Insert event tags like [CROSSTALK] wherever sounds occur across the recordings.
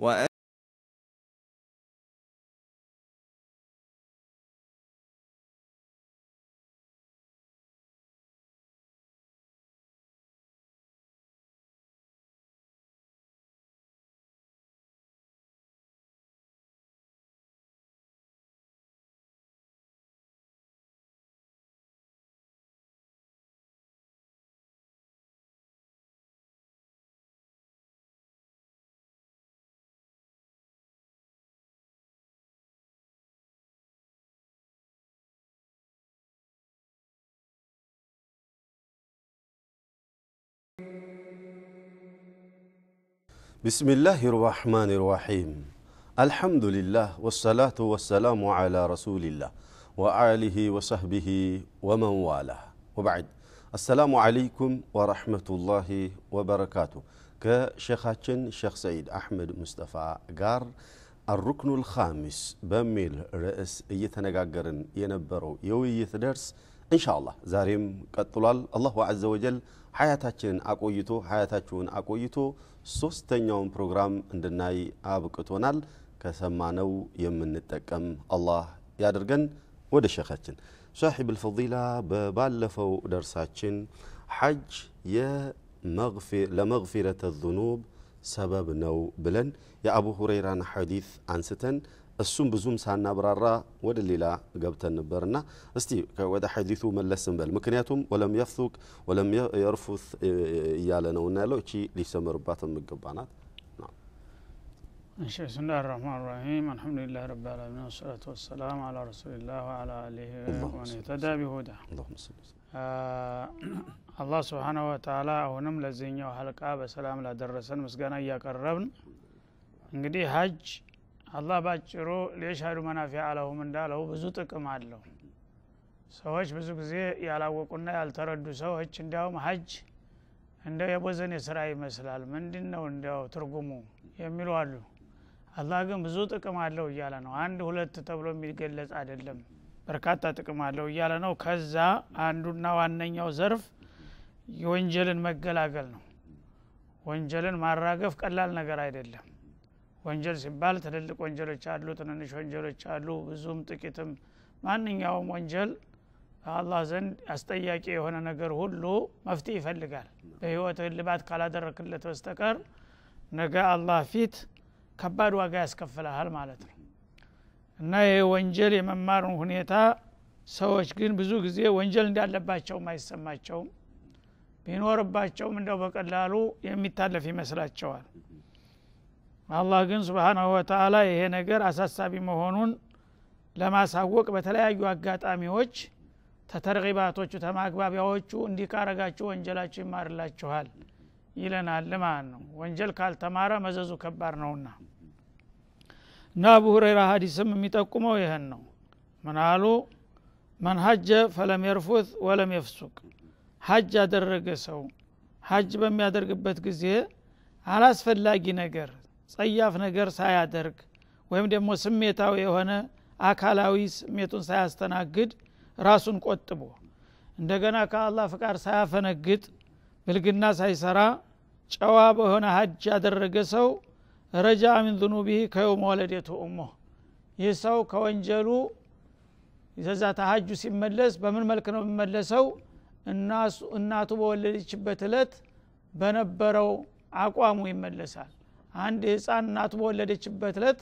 وأن بسم الله الرحمن الرحيم الحمد لله والصلاة والسلام على رسول الله وآله وصحبه ومن والاه وبعد السلام عليكم ورحمة الله وبركاته كشيخاتشن شيخ سعيد أحمد مصطفى قار الركن الخامس بميل رئيس يتنقاقرن ينبرو يوي درس إن شاء الله زاريم قد طلال الله عز وجل حياتاتشن أقويتو حياتاتشون أقويتو ሶስተኛውን ፕሮግራም እንድናይ አብቅቶናል። ከሰማነው የምንጠቀም አላህ ያድርገን። ወደ ሸኻችን ሷሒብ አልፈዲላ በባለፈው ደርሳችን ሐጅ ለመግፊረተ ዙኑብ ሰበብ ነው ብለን የአቡ ሁረይራን ሐዲስ አንስተን እሱም ብዙም ሳናብራራ ወደ ሌላ ገብተን ነበርና እስቲ ወደ ሐዲሱ መለስ እንበል። ምክንያቱም ወለም የፍሱቅ ወለም የርፉት እያለ ነው እና ያለው እቺ ሊሰመርባት የሚገባ ናት። እሺ ብስሚላህ ራህማን ራሂም አልሐምዱሊላህ ረብ ልዓለሚን ወሰላቱ ወሰላም አላ ረሱሊላህ ወአላ አሊህ ወመን ተዳ ቢሁዳ አላህ ስብሓነሁ ወተዓላ አሁንም ለዚህኛው ሀልቃ በሰላም ላደረሰን ምስጋና እያቀረብን እንግዲህ ሀጅ አላህ ባጭሩ ሊየሽሀዱ መናፊዕ አለሁም እንዳለው ብዙ ጥቅም አለው። ሰዎች ብዙ ጊዜ ያላወቁና ያልተረዱ ሰዎች እንዲያውም ሀጅ እንደ የቦዘኔ ስራ ይመስላል ምንድን ነው እንዲያው ትርጉሙ የሚሉ አሉ። አላህ ግን ብዙ ጥቅም አለው እያለ ነው። አንድ ሁለት ተብሎ የሚገለጽ አይደለም። በርካታ ጥቅም አለው እያለ ነው። ከዛ አንዱና ዋነኛው ዘርፍ የወንጀልን መገላገል ነው። ወንጀልን ማራገፍ ቀላል ነገር አይደለም። ወንጀል ሲባል ትልልቅ ወንጀሎች አሉ ትንንሽ ወንጀሎች አሉ ብዙም ጥቂትም ማንኛውም ወንጀል በአላህ ዘንድ አስጠያቂ የሆነ ነገር ሁሉ መፍትሄ ይፈልጋል በህይወት ልባት ካላደረክለት በስተቀር ነገ አላህ ፊት ከባድ ዋጋ ያስከፍልሃል ማለት ነው እና ይህ ወንጀል የመማሩን ሁኔታ ሰዎች ግን ብዙ ጊዜ ወንጀል እንዳለባቸውም አይሰማቸውም ቢኖርባቸውም እንደው በቀላሉ የሚታለፍ ይመስላቸዋል አላህ ግን ስብሓናሁ ወተአላ ይሄ ነገር አሳሳቢ መሆኑን ለማሳወቅ በተለያዩ አጋጣሚዎች ተተርቂባቶቹ ተማግባቢያዎቹ እንዲህ ካረጋችሁ ወንጀላችሁ ይማርላችኋል ይለናል ማለት ነው ወንጀል ካልተማረ መዘዙ ከባድ ነውና እና አቡ ሁረይራ ሀዲስም የሚጠቁመው ይህን ነው ምናሉ መን ሀጀ ፈለም የርፉት ወለም የፍሱቅ ሀጅ ያደረገ ሰው ሀጅ በሚያደርግበት ጊዜ አላስፈላጊ ነገር ጸያፍ ነገር ሳያደርግ ወይም ደግሞ ስሜታዊ የሆነ አካላዊ ስሜቱን ሳያስተናግድ ራሱን ቆጥቦ እንደገና ከአላህ ፍቃድ ሳያፈነግጥ ብልግና ሳይሰራ ጨዋ በሆነ ሀጅ ያደረገ ሰው ረጃ ሚን ዝኑቢህ ከየውመ ወለደቱ እሞ ይህ ሰው ከወንጀሉ ዘዛ ተሀጁ ሲመለስ በምን መልክ ነው የሚመለሰው እናቱ በወለደችበት እለት በነበረው አቋሙ ይመለሳል አንድ ህፃን እናቱ በወለደችበት ለት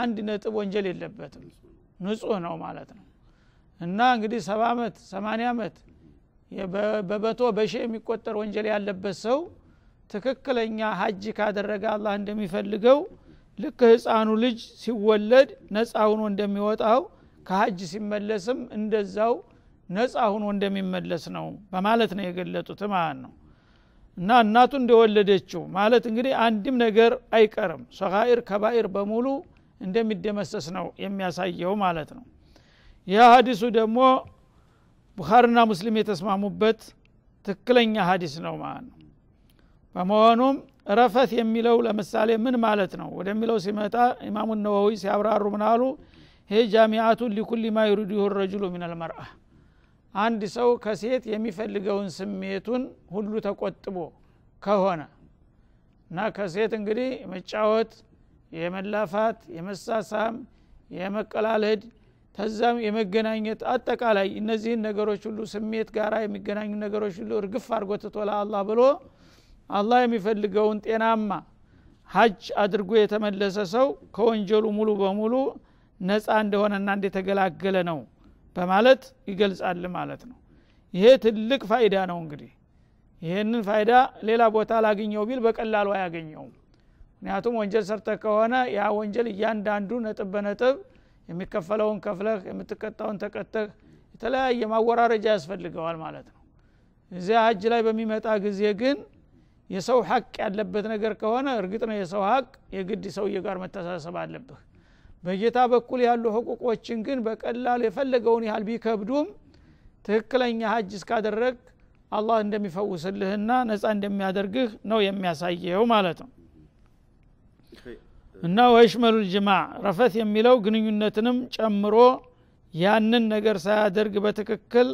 አንድ ነጥብ ወንጀል የለበትም ንጹህ ነው ማለት ነው እና እንግዲህ ሰባ ዓመት ሰማኒያ ዓመት በመቶ በሺ የሚቆጠር ወንጀል ያለበት ሰው ትክክለኛ ሀጅ ካደረገ አላህ እንደሚፈልገው ልክ ህፃኑ ልጅ ሲወለድ ነፃ ሁኖ እንደሚወጣው ከሀጅ ሲመለስም እንደዛው ነፃ ሁኖ እንደሚመለስ ነው በማለት ነው የገለጡት ማለት ነው እና እናቱ እንደወለደችው ማለት እንግዲህ አንድም ነገር አይቀርም ሰኻኢር ከባኢር በሙሉ እንደሚደመሰስ ነው የሚያሳየው ማለት ነው ይህ ሀዲሱ ደግሞ ቡኻርና ሙስሊም የተስማሙበት ትክክለኛ ሀዲስ ነው ማለት ነው በመሆኑም ረፈት የሚለው ለምሳሌ ምን ማለት ነው ወደሚለው ሲመጣ ኢማሙ ነወዊ ሲያብራሩ ምናሉ ይሄ ጃሚአቱን ሊኩል ማ ዩሪድሁ ረጅሉ ምን መርአ አንድ ሰው ከሴት የሚፈልገውን ስሜቱን ሁሉ ተቆጥቦ ከሆነ እና ከሴት እንግዲህ የመጫወት የመላፋት የመሳሳም የመቀላለድ ተዛም የመገናኘት አጠቃላይ እነዚህን ነገሮች ሁሉ ስሜት ጋር የሚገናኙ ነገሮች ሁሉ እርግፍ አድርጎ ትቶ ብሎ አላህ የሚፈልገውን ጤናማ ሀጅ አድርጎ የተመለሰ ሰው ከወንጀሉ ሙሉ በሙሉ ነፃ እንደሆነና እንደተገላገለ ነው በማለት ይገልጻል ማለት ነው ይሄ ትልቅ ፋይዳ ነው እንግዲህ ይህንን ፋይዳ ሌላ ቦታ ላግኘው ቢል በቀላሉ አያገኘውም ምክንያቱም ወንጀል ሰርተ ከሆነ ያ ወንጀል እያንዳንዱ ነጥብ በነጥብ የሚከፈለውን ከፍለህ የምትቀጣውን ተቀተህ የተለያየ ማወራረጃ ያስፈልገዋል ማለት ነው እዚያ ሀጅ ላይ በሚመጣ ጊዜ ግን የሰው ሀቅ ያለበት ነገር ከሆነ እርግጥ ነው የሰው ሀቅ የግድ ሰውዬ ጋር መተሳሰብ አለብህ በጌታ በኩል ያሉ ህቁቆችን ግን በቀላሉ የፈለገውን ያህል ቢከብዱም ትክክለኛ ሀጅ እስካደረግ አላህ እንደሚፈውስልህና ነፃ እንደሚያደርግህ ነው የሚያሳየው ማለት ነው እና ወይሽመሉ ልጅማዕ ረፈት የሚለው ግንኙነትንም ጨምሮ ያንን ነገር ሳያደርግ በትክክል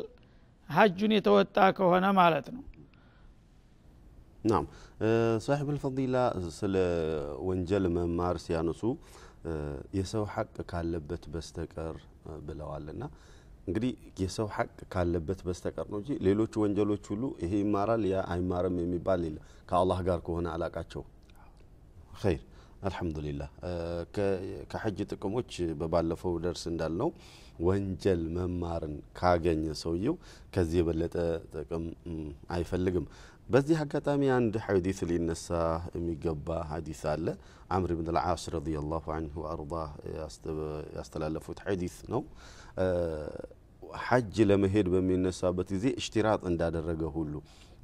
ሀጁን የተወጣ ከሆነ ማለት ነው ናም ሳሒብ ልፈዲላ ስለ ወንጀል መማር ሲያነሱ የሰው ሀቅ ካለበት በስተቀር ብለዋል እንግዲህ የሰው ሀቅ ካለበት በስተቀር ነው እንጂ ሌሎች ወንጀሎች ሁሉ ይሄ ይማራል ያ አይማርም የሚባል የለ ከአላህ ጋር ከሆነ አላቃቸው ኸይር አልሐምዱሊላህ ከሐጅ ጥቅሞች በባለፈው ደርስ እንዳልነው ወንጀል መማርን ካገኘ ሰውየው ከዚህ የበለጠ ጥቅም አይፈልግም በዚህ አጋጣሚ አንድ ሐዲስ ሊነሳ የሚገባ ሐዲስ አለ። አምር ብን ልዓስ ረዲየላሁ አንሁ አርዳ ያስተላለፉት ሐዲስ ነው። ሐጅ ለመሄድ በሚነሳበት ጊዜ እሽትራጥ እንዳደረገ ሁሉ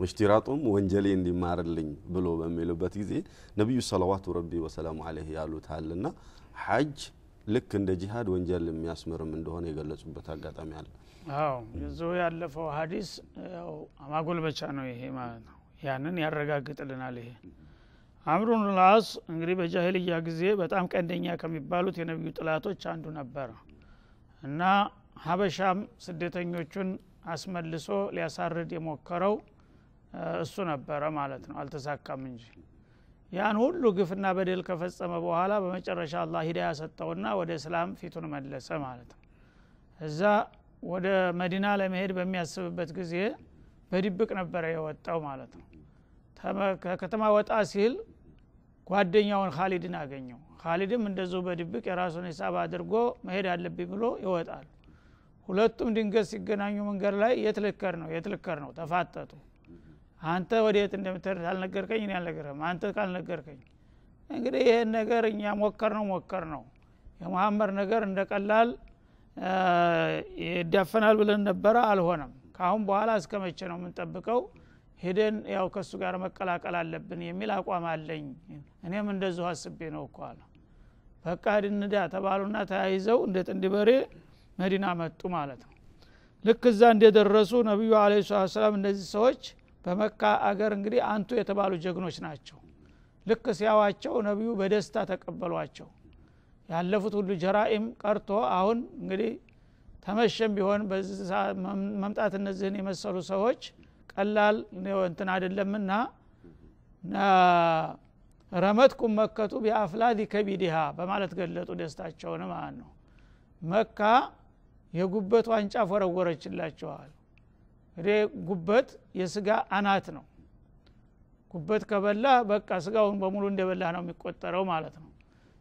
እሽትራጡም ወንጀሌ እንዲማርልኝ ብሎ በሚሉበት ጊዜ ነቢዩ ሰለዋቱ ረቢ ወሰላሙ አለይህ ያሉታልና ሐጅ ልክ እንደ ጂሃድ ወንጀል የሚያስምርም እንደሆነ የገለጹበት አጋጣሚ አለ። አዎ የዚሁ ያለፈው ሀዲስ ያው ማጎልበቻ ነው ይሄ ማለት ነው ያንን ያረጋግጥልናል ይሄ አምሩን ላስ እንግዲህ በጃሄልያ ጊዜ በጣም ቀንደኛ ከሚባሉት የነቢዩ ጥላቶች አንዱ ነበር እና ሀበሻም ስደተኞቹን አስመልሶ ሊያሳርድ የሞከረው እሱ ነበረ ማለት ነው አልተሳካም እንጂ ያን ሁሉ ግፍና በደል ከፈጸመ በኋላ በመጨረሻ አላ ሂዳያ ሰጠውና ወደ እስላም ፊቱን መለሰ ማለት ነው እዛ ወደ መዲና ለመሄድ በሚያስብበት ጊዜ በድብቅ ነበረ የወጣው ማለት ነው ከከተማ ወጣ ሲል ጓደኛውን ካሊድን አገኘው ካሊድም እንደዚሁ በድብቅ የራሱን ሂሳብ አድርጎ መሄድ አለብኝ ብሎ ይወጣል ሁለቱም ድንገት ሲገናኙ መንገድ ላይ የትልከር ነው የትልከር ነው ተፋጠጡ አንተ የት እንደምትር አልነገርከኝ እኔ አልነገርም አንተ ካልነገርከኝ እንግዲህ ይህን ነገር እኛ ሞከር ነው ሞከር ነው የመሐመድ ነገር እንደ ቀላል ይዳፈናል ብለን ነበረ አልሆነም ከአሁን በኋላ እስከ መቼ ነው የምንጠብቀው ሄደን ያው ከእሱ ጋር መቀላቀል አለብን የሚል አቋም አለኝ እኔም እንደዚሁ አስቤ ነው እኮ አለ በቃ ድንዳ ተባሉና ተያይዘው እንደ ጥንድ በሬ መዲና መጡ ማለት ነው ልክ እዛ እንደደረሱ ነቢዩ አለ ሰላም እነዚህ ሰዎች በመካ አገር እንግዲህ አንቱ የተባሉ ጀግኖች ናቸው ልክ ሲያዋቸው ነቢዩ በደስታ ተቀበሏቸው ያለፉት ሁሉ ጀራኢም ቀርቶ አሁን እንግዲህ ተመሸም ቢሆን በዚህ መምጣት እነዚህን የመሰሉ ሰዎች ቀላል እንትን አይደለምና ረመትኩም መከቱ ቢአፍላዲ ከቢዲሃ በማለት ገለጡ ደስታቸውን ማለት ነው መካ የጉበት ዋንጫ ወረወረችላቸዋል እንግዲህ ጉበት የስጋ አናት ነው ጉበት ከበላ በቃ ስጋውን በሙሉ እንደበላ ነው የሚቆጠረው ማለት ነው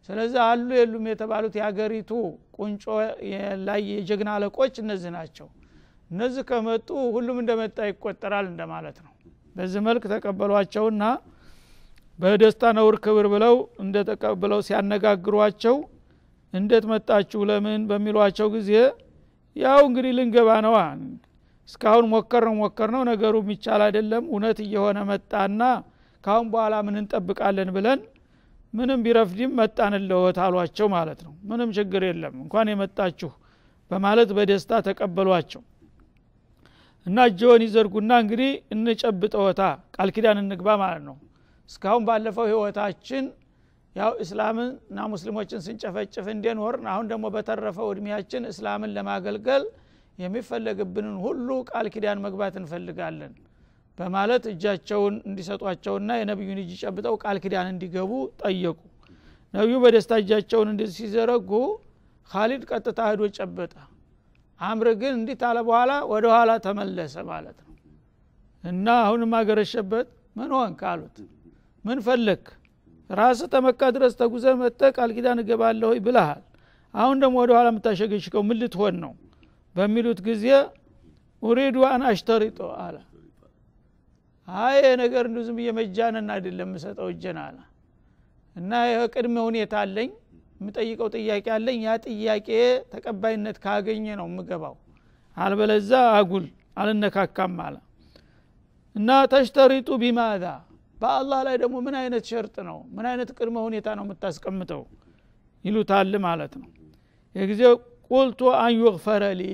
ስለዚህ አሉ የሉም የተባሉት የሀገሪቱ ቁንጮ ላይ የጀግና አለቆች እነዚህ ናቸው እነዚህ ከመጡ ሁሉም እንደመጣ ይቆጠራል እንደማለት ነው በዚህ መልክ ተቀበሏቸውና በደስታ ነውር ክብር ብለው ተቀብለው ሲያነጋግሯቸው እንዴት መጣችሁ ለምን በሚሏቸው ጊዜ ያው እንግዲህ ልንገባ ነዋ እስካሁን ሞከር ነው ሞከር ነው ነገሩ የሚቻል አይደለም እውነት እየሆነ መጣና ካሁን በኋላ ምን እንጠብቃለን ብለን ምንም ቢረፍድም መጣንለወት አሏቸው ማለት ነው ምንም ችግር የለም እንኳን የመጣችሁ በማለት በደስታ ተቀበሏቸው እና እጅዎን ይዘርጉና እንግዲህ እንጨብጠወታ ቃል ኪዳን እንግባ ማለት ነው እስካሁን ባለፈው ህይወታችን ያው እስላምን እና ሙስሊሞችን ስንጨፈጭፍ እንደኖር አሁን ደግሞ በተረፈው እድሜያችን እስላምን ለማገልገል የሚፈለግብንን ሁሉ ቃል ኪዳን መግባት እንፈልጋለን በማለት እጃቸውን እንዲሰጧቸውና የነቢዩን እጅ ጨብጠው ቃል ኪዳን እንዲገቡ ጠየቁ ነቢዩ በደስታ እጃቸውን እንዲ ሲዘረጉ ካሊድ ቀጥታ ህዶ ጨበጠ አምር ግን እንዲት አለ በኋላ ወደ ኋላ ተመለሰ ማለት ነው እና አሁንም አገረሸበት ምን ሆንክ አሉት ምን ፈለክ ራስ ተመካ ድረስ ተጉዘ መጠ ቃል ኪዳን እገባለሁ ብልሃል አሁን ደግሞ ወደ ኋላ የምታሸገሽገው ምን ልትሆን ነው በሚሉት ጊዜ ኡሪዱ አን አሽተሪጦ አለ አይ ነገር እንዲሁ ዝም እየመጃነን አይደለም የምሰጠው እጀና አለ እና ቅድመ ሁኔታ አለኝ የምጠይቀው ጥያቄ አለኝ ያ ጥያቄ ተቀባይነት ካገኘ ነው የምገባው አልበለዛ አጉል አልነካካም አለ እና ተሽተሪጡ ቢማዛ በአላህ ላይ ደግሞ ምን አይነት ሸርጥ ነው ምን አይነት ቅድመ ሁኔታ ነው የምታስቀምጠው ይሉታል ማለት ነው የጊዜ ቁልቱ አን ዩግፈረ ሊ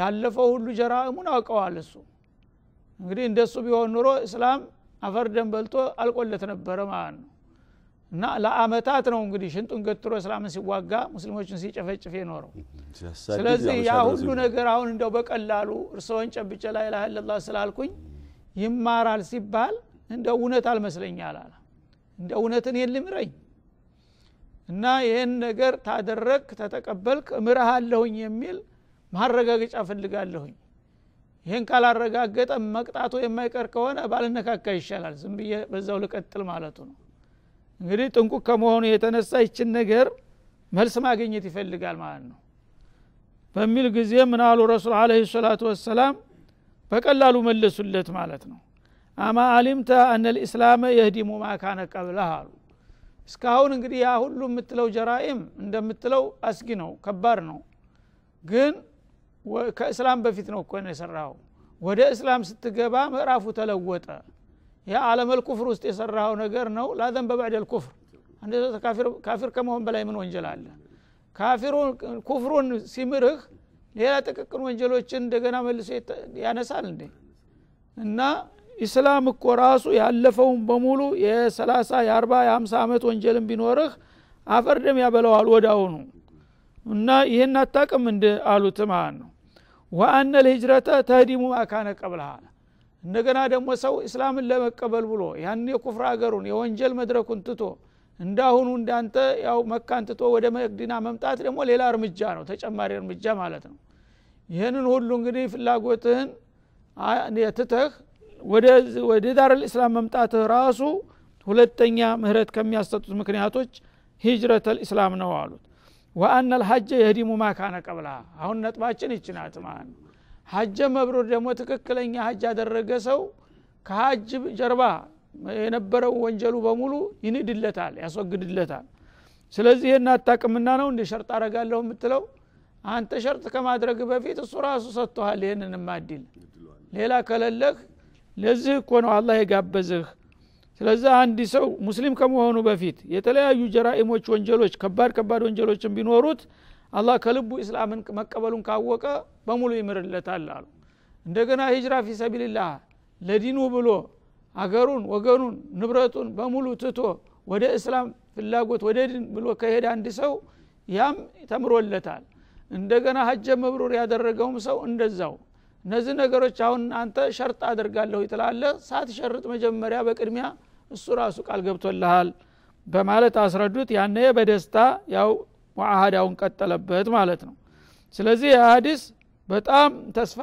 ያለፈው ሁሉ ጀራእሙን አውቀዋል እሱ እንግዲህ እንደሱ ቢሆን ኑሮ እስላም አፈር ደም በልቶ አልቆለት ነበረ ማለት ነው እና ለአመታት ነው እንግዲህ ሽንጡን ገትሮ እስላምን ሲዋጋ ሙስሊሞችን ሲጨፈጭፍ የኖረው ስለዚህ ያ ሁሉ ነገር አሁን እንደው በቀላሉ እርስዎን ጨብጨ ላይ ላህለላ ስላልኩኝ ይማራል ሲባል እንደ እውነት አልመስለኛል አለ እንደ እውነትን ልምረኝ እና ይህን ነገር ታደረግ ተተቀበልክ እምርሃለሁኝ የሚል ማረጋገጫ ፈልጋለሁኝ ይህን ካላረጋገጠ መቅጣቱ የማይቀር ከሆነ ባልነካካ ይሻላል ዝም ብዬ በዛው ልቀጥል ማለቱ ነው እንግዲህ ጥንቁ ከመሆኑ የተነሳ ይችን ነገር መልስ ማግኘት ይፈልጋል ማለት ነው በሚል ጊዜ ምናሉ ረሱል አለ ሰላቱ ወሰላም በቀላሉ መለሱለት ማለት ነው አማ አሊምተ አነ ልእስላመ የህዲሙ ማካነ ቀብለህ አሉ እስካሁን እንግዲህ ያ ሁሉ የምትለው ጀራኢም እንደምትለው አስጊ ነው ከባድ ነው ግን ከእስላም በፊት ነው እኮን የሰራኸው ወደ እስላም ስትገባ ምዕራፉ ተለወጠ ያ አለመል ኩፍር ውስጥ የሰራኸው ነገር ነው ላዘን በባዕድ ልኩፍር አንድ ካፊር ከመሆን በላይ ምን ወንጀል አለ ኩፍሩን ሲምርህ ሌላ ጥቅቅን ወንጀሎችን እንደገና መልሶ ያነሳል እንዴ እና ኢስላም እኮ ራሱ ያለፈውን በሙሉ የሰላሳ የአርባ የሀምሳ ዓመት ወንጀልን ቢኖርህ አፈርደም ያበለዋል ወዳውኑ እና ይህን አታቅም እንደ አሉት ማለት ነው ወአነ ልሂጅረተ ተህዲሙ ማካነ ቀብልሃ እንደገና ደግሞ ሰው እስላምን ለመቀበል ብሎ ያን የኩፍር አገሩን የወንጀል መድረኩን ትቶ እንዳሁኑ እንዳንተ ያው መካን ትቶ ወደ መዲና መምጣት ደግሞ ሌላ እርምጃ ነው ተጨማሪ እርምጃ ማለት ነው ይህንን ሁሉ እንግዲህ ፍላጎትህን ትተህ ወደ ዳር ልእስላም መምጣትህ ራሱ ሁለተኛ ምህረት ከሚያሰጡት ምክንያቶች ሂጅረተ ልእስላም ነው አሉት ወአነ ልሀጀ የህዲሙ ማካነ ቀብላ አሁን ነጥባችን ይችናት ማለት ሀጀ መብሩር ደግሞ ትክክለኛ ሀጅ ያደረገ ሰው ከሀጅ ጀርባ የነበረው ወንጀሉ በሙሉ ይንድለታል ያስወግድለታል ስለዚህ ይህን አታቅምና ነው እንደ ሸርጥ አረጋለሁ የምትለው አንተ ሸርጥ ከማድረግ በፊት እሱ ራሱ ሰጥቶሃል ይህንን ማዲል ሌላ ከለለህ ለዚህ እኮ ነው አላህ የጋበዝህ ስለዚህ አንድ ሰው ሙስሊም ከመሆኑ በፊት የተለያዩ ጀራኢሞች ወንጀሎች ከባድ ከባድ ወንጀሎችን ቢኖሩት አላህ ከልቡ እስላምን መቀበሉን ካወቀ በሙሉ ይምርለታል አሉ እንደገና ሂጅራ ፊ ሰቢልላህ ለዲኑ ብሎ አገሩን ወገኑን ንብረቱን በሙሉ ትቶ ወደ እስላም ፍላጎት ወደ ድን ብሎ ከሄደ አንድ ሰው ያም ተምሮለታል እንደገና ሀጀ መብሩር ያደረገውም ሰው እንደዛው እነዚህ ነገሮች አሁን አንተ ሸርጥ አድርጋለሁ ሳት ሸርጥ መጀመሪያ በቅድሚያ እሱ ራሱ ቃል ገብቶልሃል በማለት አስረዱት ያነ በደስታ ያው ሙአሃዳውን ቀጠለበት ማለት ነው ስለዚህ የሀዲስ በጣም ተስፋ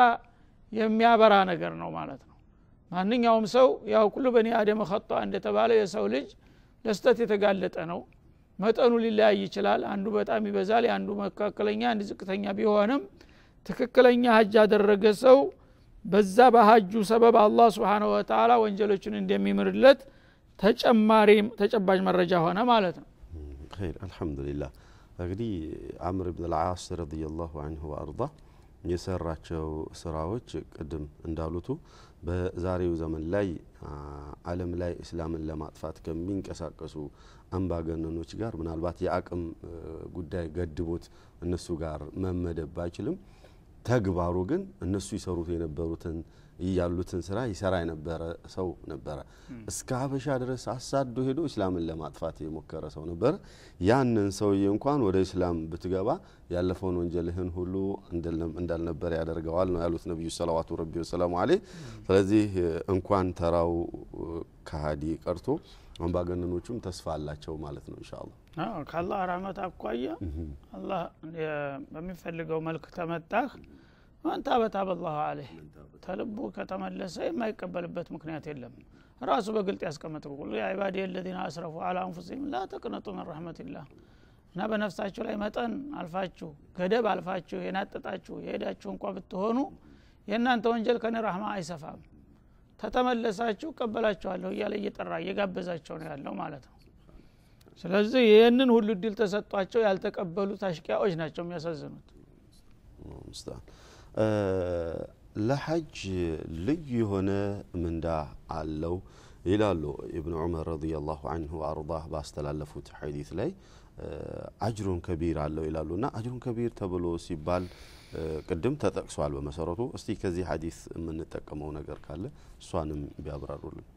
የሚያበራ ነገር ነው ማለት ነው ማንኛውም ሰው ያው ኩሉ በኒ አደም ከጧ እንደተባለው የሰው ልጅ ለስተት የተጋለጠ ነው መጠኑ ሊለያይ ይችላል አንዱ በጣም ይበዛል አንዱ መካከለኛ አንድ ዝቅተኛ ቢሆንም ትክክለኛ ሀጅ ያደረገ ሰው በዛ በሀጁ ሰበብ አላህ ስብሓነ ወተላ ወንጀሎችን እንደሚምርለት ተጨማሪ ተጨባጭ መረጃ ሆነ ማለት ነው ኸይር አልሐምዱሊላህ እንግዲህ አምር ብን ልዓስ ረዲየላሁ አንሁ ወአርዳ የሰራቸው ስራዎች ቅድም እንዳሉቱ በዛሬው ዘመን ላይ አለም ላይ እስላምን ለማጥፋት ከሚንቀሳቀሱ አምባገነኖች ጋር ምናልባት የአቅም ጉዳይ ገድቦት እነሱ ጋር መመደብ አይችልም ተግባሩ ግን እነሱ ይሰሩት የነበሩትን ያሉትን ስራ ይሰራ የነበረ ሰው ነበረ። እስከ ሀበሻ ድረስ አሳዶ ሄዶ እስላምን ለማጥፋት የሞከረ ሰው ነበረ። ያንን ሰውዬ እንኳን ወደ እስላም ብትገባ ያለፈውን ወንጀልህን ሁሉ እንዳልነበረ ያደርገዋል ነው ያሉት ነቢዩ ሰለዋቱ ረቢ ወሰላሙ አሌ። ስለዚህ እንኳን ተራው ከሀዲ ቀርቶ አምባገነኖቹም ተስፋ አላቸው ማለት ነው ኢንሻአላህ። ከአላህ ራህመት አኳያ አላህ በሚፈልገው መልክ ተመጣህ አንታ በታበ አለ አለህ ተልቡ ከተመለሰ የማይቀበልበት ምክንያት የለም ራሱ በግልጥ ያስቀመጠው ቁል የዒባድ አስረፉ አላ አንፉሲህም ላ ተቅነጡ ምን ረሕመቲላህ እና በነፍሳችሁ ላይ መጠን አልፋችሁ ገደብ አልፋችሁ የናጠጣችሁ የሄዳችሁ እንኳ ብትሆኑ የእናንተ ወንጀል ከኔ ራህማ አይሰፋም ተተመለሳችሁ ቀበላችኋለሁ እያለ እየጠራ እየጋበዛቸው ነው ያለው ማለት ነው ስለዚህ ይህንን ሁሉ እድል ተሰጧቸው ያልተቀበሉ ታሽቂያዎች ናቸው የሚያሳዝኑት ለሐጅ ልዩ የሆነ ምንዳ አለው ይላሉ ኢብን ዑመር ረዲየላሁ አንሁ አርዳ ባስተላለፉት ሐዲት ላይ አጅሩን ከቢር አለው ይላሉ እና አጅሩን ከቢር ተብሎ ሲባል ቅድም ተጠቅሷል በመሰረቱ እስቲ ከዚህ ሐዲት የምንጠቀመው ነገር ካለ እሷንም ቢያብራሩልን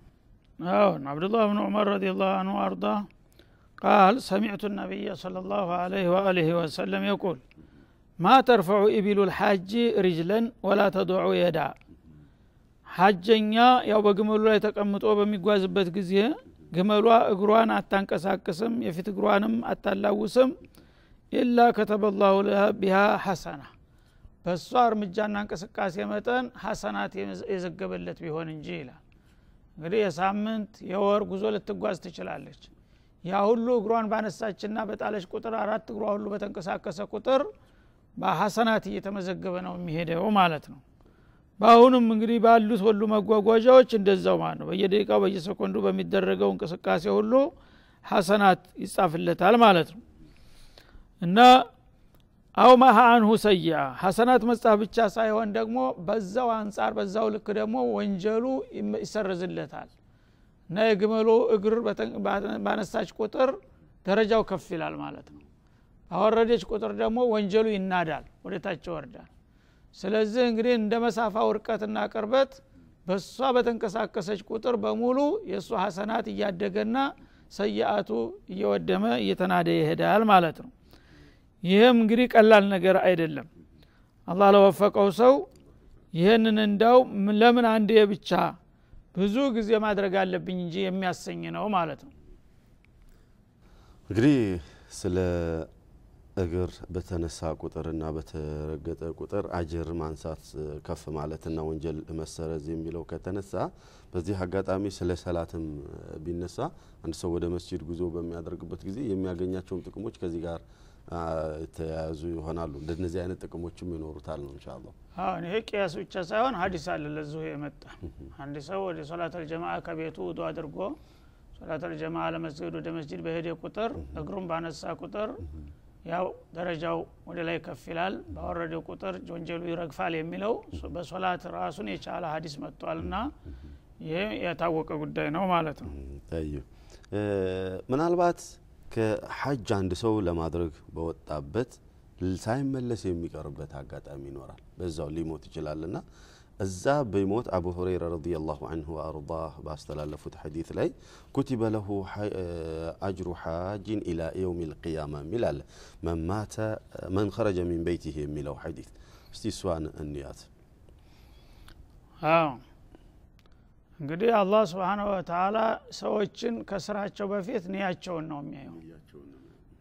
አዎን አብዱላህ ብን ዑመር ላሁ አንሁ አርዳ ቃል ሰሚዕቱ النبي صلى الله عليه وآله وسلم يقول ما ترفع إبل الحاج رجلا ولا تضع يدا ሐጀኛ ያው በግመሉ ላይ ተቀምጦ በሚጓዝበት ጊዜ ግመሏ እግሯን አታንቀሳቅስም የፊት እግሯንም አታላውስም ኢላ ከተበ ላሁ ቢሃ ሐሰና በእሷ እርምጃና እንቅስቃሴ መጠን ሐሰናት የዘገበለት ቢሆን እንጂ ይላል እንግዲህ የሳምንት የወር ጉዞ ልትጓዝ ትችላለች ያ ሁሉ እግሯን ባነሳችና በጣለች ቁጥር አራት እግሯ ሁሉ በተንቀሳቀሰ ቁጥር በሀሰናት እየተመዘገበ ነው የሚሄደው ማለት ነው በአሁኑም እንግዲህ ባሉት ሁሉ መጓጓዣዎች እንደዛው ማለት ነው በየደቂቃው በየሰኮንዱ በሚደረገው እንቅስቃሴ ሁሉ ሀሰናት ይጻፍለታል ማለት ነው እና አው ማሀ አንሁ ሰያ ሀሰናት መጽሐፍ ብቻ ሳይሆን ደግሞ በዛው አንጻር በዛው ልክ ደግሞ ወንጀሉ ይሰረዝለታል እና የግመሎ እግር ባነሳች ቁጥር ደረጃው ከፍ ይላል ማለት ነው ባወረደች ቁጥር ደግሞ ወንጀሉ ይናዳል ወደታች ይወርዳል ስለዚህ እንግዲህ እንደ መሳፋ ውርቀትና ቅርበት በእሷ በተንቀሳቀሰች ቁጥር በሙሉ የእሱ ሀሰናት እያደገና ሰያአቱ እየወደመ እየተናደ ይሄዳል ማለት ነው ይህም እንግዲህ ቀላል ነገር አይደለም አላህ ለወፈቀው ሰው ይህንን እንዳው ለምን አንድ ብቻ ብዙ ጊዜ ማድረግ አለብኝ እንጂ የሚያሰኝ ነው ማለት ነው እንግዲህ ስለ እግር በተነሳ ቁጥርና በተረገጠ ቁጥር አጅር ማንሳት ከፍ ማለት ና ወንጀል መሰረዝ የሚለው ከተነሳ በዚህ አጋጣሚ ስለ ሰላትም ቢነሳ አንድ ሰው ወደ መስጂድ ጉዞ በሚያደርግበት ጊዜ የሚያገኛቸውን ጥቅሞች ከዚህ ጋር የተያያዙ ይሆናሉ። እንደነዚህ አይነት ጥቅሞችም ይኖሩታል ነው እንሻ አሁን ይሄ ቅያስ ብቻ ሳይሆን ሀዲስ አለ ለዙ የመጣ አንድ ሰው ወደ ሶላት አልጀማአ ከቤቱ ውዱ አድርጎ ሶላት አልጀማአ ለመስገድ ወደ መስጅድ በሄደ ቁጥር እግሩን ባነሳ ቁጥር ያው ደረጃው ወደ ላይ ከፍ ይላል፣ ባወረደ ቁጥር ጆንጀሉ ይረግፋል የሚለው በሶላት ራሱን የቻለ ሀዲስ ና ይህ የታወቀ ጉዳይ ነው ማለት ነው። ምናልባት ከሐጅ አንድ ሰው ለማድረግ በወጣበት ሳይመለስ የሚቀርበት አጋጣሚ ይኖራል። በዛው ሊሞት ይችላልና እዛ ቢሞት አቡ ሁረይራ ረዲየላሁ አንሁ አርዳ ባስተላለፉት ሐዲት ላይ ኩቲበ ለሁ አጅሩ ሓጂን ኢላ የውም ልቅያማ የሚል አለ። መማተ መን ኸረጀ ሚን በይቲህ የሚለው ሐዲት እስቲ እሷን እንያት። እንግዲህ አላህ ስብን ወተላ ሰዎችን ከስራቸው በፊት ንያቸውን ነው የሚያየው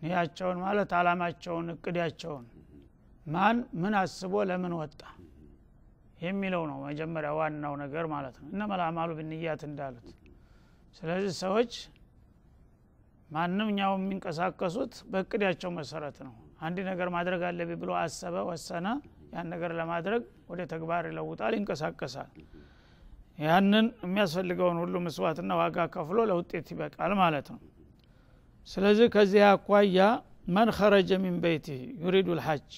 ንያቸውን ማለት አላማቸውን እቅዳቸውን ማን ምን አስቦ ለምን ወጣ የሚለው ነው መጀመሪያ ዋናው ነገር ማለት ነው እነ አዕማሉ ብንያት እንዳሉት ስለዚህ ሰዎች ማንምኛው የሚንቀሳቀሱት በእቅዳቸው መሰረት ነው አንድ ነገር ማድረግ አለብ ብሎ አሰበ ወሰነ ያን ነገር ለማድረግ ወደ ተግባር ይለውጣል ይንቀሳቀሳል ያንን የሚያስፈልገውን ሁሉ ምስዋትና ዋጋ ከፍሎ ለውጤት ይበቃል ማለት ነው ስለዚህ ከዚህ አኳያ መን ኸረጀ ሚን በይት ዩሪዱ ልሐጅ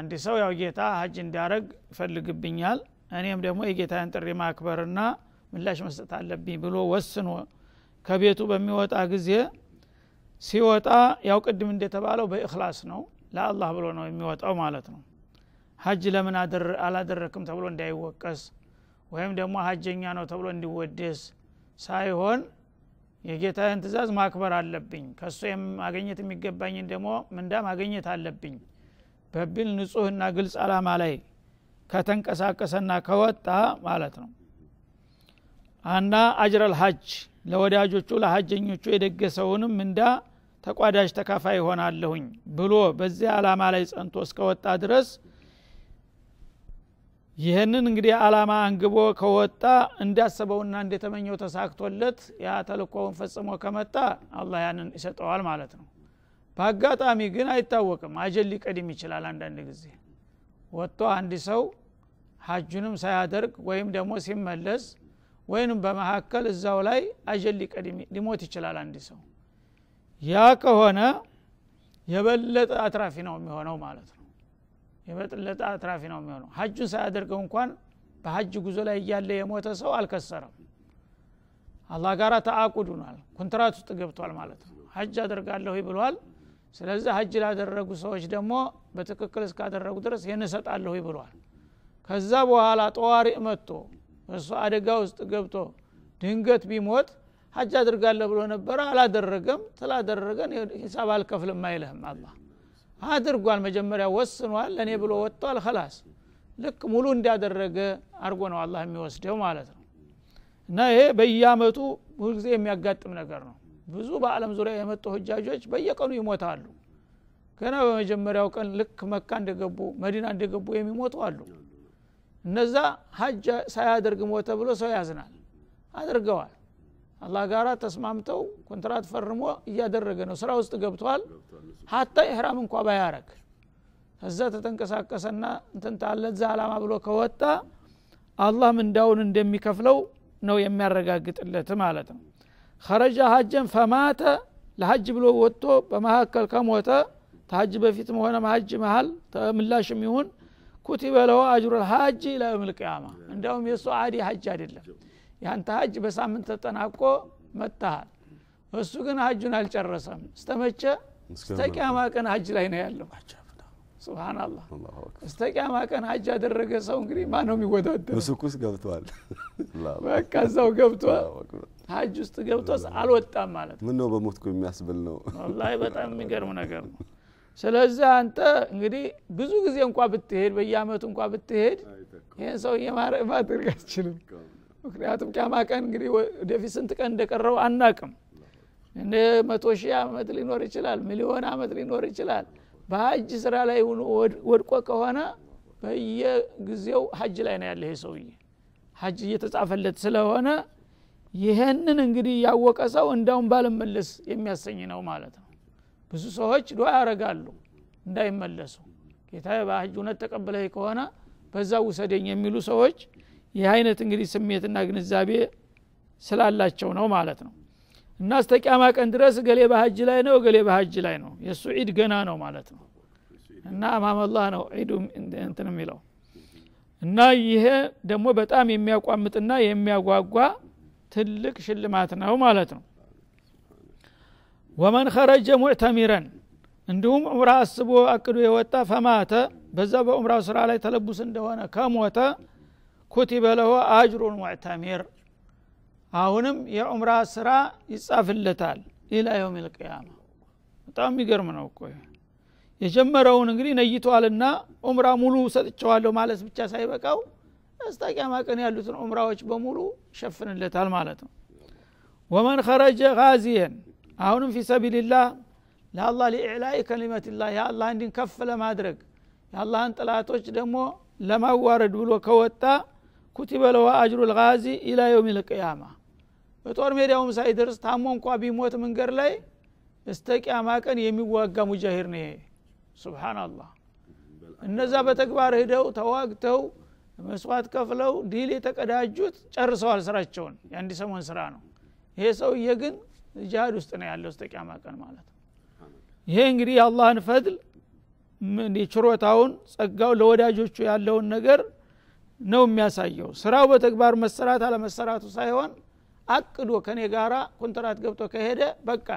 አንድ ሰው ያው ጌታ ሀጅ እንዲያደረግ ይፈልግብኛል እኔም ደግሞ የጌታን ጥሪ ማክበርና ምላሽ መስጠት አለብኝ ብሎ ወስኖ ከቤቱ በሚወጣ ጊዜ ሲወጣ ያው ቅድም እንደተባለው በእክላስ ነው ለአላህ ብሎ ነው የሚወጣው ማለት ነው ሀጅ ለምን አላደረክም ተብሎ እንዳይወቀስ ወይም ደግሞ ሀጀኛ ነው ተብሎ እንዲወደስ ሳይሆን የጌታህን ትእዛዝ ማክበር አለብኝ ከእሱ ማገኘት የሚገባኝን ደግሞ ምንዳ ማገኘት አለብኝ በቢል ንጹህና ግልጽ አላማ ላይ ከተንቀሳቀሰና ከወጣ ማለት ነው አና አጅረል ሀጅ ለወዳጆቹ ለሀጀኞቹ የደገሰውንም ምንዳ ተቋዳጅ ተካፋይ ይሆናለሁኝ ብሎ በዚያ አላማ ላይ ጸንቶ እስከወጣ ድረስ ይህንን እንግዲህ አላማ አንግቦ ከወጣ እንዳሰበውና እንደተመኘው ተሳክቶለት ያ ተልኮውን ፈጽሞ ከመጣ አላህ ያንን ይሰጠዋል ማለት ነው በአጋጣሚ ግን አይታወቅም አጀል ሊቀድም ይችላል አንዳንድ ጊዜ ወጥቶ አንድ ሰው ሀጁንም ሳያደርግ ወይም ደግሞ ሲመለስ ወይንም በመካከል እዛው ላይ አጀል ሊቀድም ሊሞት ይችላል አንድ ሰው ያ ከሆነ የበለጠ አትራፊ ነው የሚሆነው ማለት ነው የበጥለጣ አትራፊ ነው የሚሆነው ሀጁን ሳያደርገው እንኳን በሀጅ ጉዞ ላይ እያለ የሞተ ሰው አልከሰረም አላህ ጋር ተአቁዱናል ኮንትራት ውስጥ ገብቷል ማለት ነው ሀጅ አደርጋለሁ ብሏል ስለዚህ ሀጅ ላደረጉ ሰዎች ደግሞ በትክክል እስካደረጉ ድረስ ይህን እሰጣለሁ ብሏል ከዛ በኋላ ጠዋሪ መጥቶ እሱ አደጋ ውስጥ ገብቶ ድንገት ቢሞት ሀጅ አድርጋለሁ ብሎ ነበረ አላደረገም ስላደረገን ሂሳብ አልከፍልም አይልህም አላህ አድርጓል መጀመሪያ ወስኗል ለእኔ ብሎ ወጥቷል ከላስ ልክ ሙሉ እንዳደረገ አርጎ ነው አላህ የሚወስደው ማለት ነው እና ይሄ በየአመቱ ብዙ ጊዜ የሚያጋጥም ነገር ነው ብዙ በአለም ዙሪያ የመጡ ህጃጆች በየቀኑ ይሞታሉ ገና በመጀመሪያው ቀን ልክ መካ እንደገቡ መዲና እንደገቡ የሚሞቱ አሉ እነዛ ሀጅ ሳያደርግ ሞተ ብሎ ሰው ያዝናል አድርገዋል አላ ጋራ ተስማምተው ኮንትራት ፈርሞ እያደረገ ነው ስራ ውስጥ ገብቷል ሀታ ኢህራም እንኳ ባያረግ እዛ ተተንቀሳቀሰና እንትንታለ ዛ አላማ ብሎ ከወጣ አላህ ምንዳውን እንደሚከፍለው ነው የሚያረጋግጥለት ማለት ነው ከረጃ ሀጀን ፈማተ ለሀጅ ብሎ ወጥቶ በመካከል ከሞተ ተሀጅ በፊት መሆነ ሀጅ መሀል ምላሽም ይሁን ኩቲበ ለሁ አጅሩ ልሀጅ ለእምል እንዲያውም የእሱ አዲ ሀጅ አይደለም ያንተ ሀጅ በሳምንት ተጠናቆ መጥተሃል እሱ ግን ሀጁን አልጨረሰም እስተመቸ እስተ ቀን ሀጅ ላይ ነው ያለው ስብናላህ እስተ ቀን ሀጅ ያደረገ ሰው እንግዲህ ማ ነው የሚወዳደር ሱቁስ በቃ እዛው ገብቷል ሀጅ ውስጥ ገብቶ አልወጣም ማለት ምን ነው በሞትኩ የሚያስብል ነው ላይ በጣም የሚገርም ነገር ነው ስለዚህ አንተ እንግዲህ ብዙ ጊዜ እንኳ ብትሄድ በየአመቱ እንኳ ብትሄድ ይህን ሰው የማድረግ አትችልም ምክንያቱም ቅያማ ቀን እንግዲህ ወደፊት ስንት ቀን እንደቀረው አናቅም እንደ መቶ ሺህ አመት ሊኖር ይችላል ሚሊዮን አመት ሊኖር ይችላል በሀጅ ስራ ላይ ወድቆ ከሆነ በየጊዜው ሀጅ ላይ ነው ያለ ይሄ ሰውዬ ሀጅ እየተጻፈለት ስለሆነ ይህንን እንግዲህ ያወቀ ሰው እንዳውም ባለመለስ የሚያሰኝ ነው ማለት ነው ብዙ ሰዎች ዶ ያረጋሉ እንዳይመለሱ ጌታ በሀጅ እውነት ተቀብለ ከሆነ በዛ ውሰደኝ የሚሉ ሰዎች ይህ አይነት እንግዲህ ስሜትና ግንዛቤ ስላላቸው ነው ማለት ነው እና እስተ ቀን ድረስ ገሌ በሀጅ ላይ ነው ገሌ በሀጅ ላይ ነው የእሱ ዒድ ገና ነው ማለት ነው እና አማመላህ ነው ዒዱ እንትን የሚለው እና ይሄ ደግሞ በጣም የሚያቋምጥና የሚያጓጓ ትልቅ ሽልማት ነው ማለት ነው ወመን ኸረጀ ሙዕተሚረን እንዲሁም ዑምራ አስቦ አቅዶ የወጣ ፈማተ በዛ በዑምራው ስራ ላይ ተለቡስ እንደሆነ ከሞተ ኩቲበ ለሁ አጅሩን ሙዕተሚር አሁንም የዑምራ ስራ ይጻፍለታል ኢላ የውም ልቅያማ በጣም የሚገርም ነው እኮ የጀመረውን እንግዲህ ነይቷልና ዑምራ ሙሉ ሰጥቸዋለሁ ማለት ብቻ ሳይበቃው እስተ ቂያማ ቀን ያሉትን ዑምራዎች በሙሉ ይሸፍንለታል ማለት ነው ወመን ኸረጀ ጋዚየን አሁንም ፊ ሰቢልላህ ለአላህ ሊዕላይ ከሊመትላህ የአላህ እንዲን ከፍ ለማድረግ የአላህን ጥላቶች ደግሞ ለማዋረድ ብሎ ከወጣ ኩቲበ ለሁ አጅሩ ልጋዚ ኢላ የውም ልቅያማ በጦር ሜዳውም ሳይደርስ ታሞ እንኳ ቢሞት መንገድ ላይ እስተ ቅያማ ቀን የሚዋጋ ሙጃሂር ነው ይሄ እነዛ በተግባር ሂደው ተዋግተው መስዋት ከፍለው ዲል የተቀዳጁት ጨርሰዋል ስራቸውን የአንድ ሰሞን ስራ ነው ይሄ ሰውዬ ግን ጅሃድ ውስጥ ነው ያለው እስተ ቅያማ ቀን ማለት ነው ይሄ እንግዲህ የአላህን ፈድል ችሮታውን ጸጋው ለወዳጆቹ ያለውን ነገር ነው የሚያሳየው ስራው በተግባር መሰራት አለመሰራቱ ሳይሆን አቅዶ ከኔ ጋራ ኮንትራት ገብቶ ከሄደ በቃ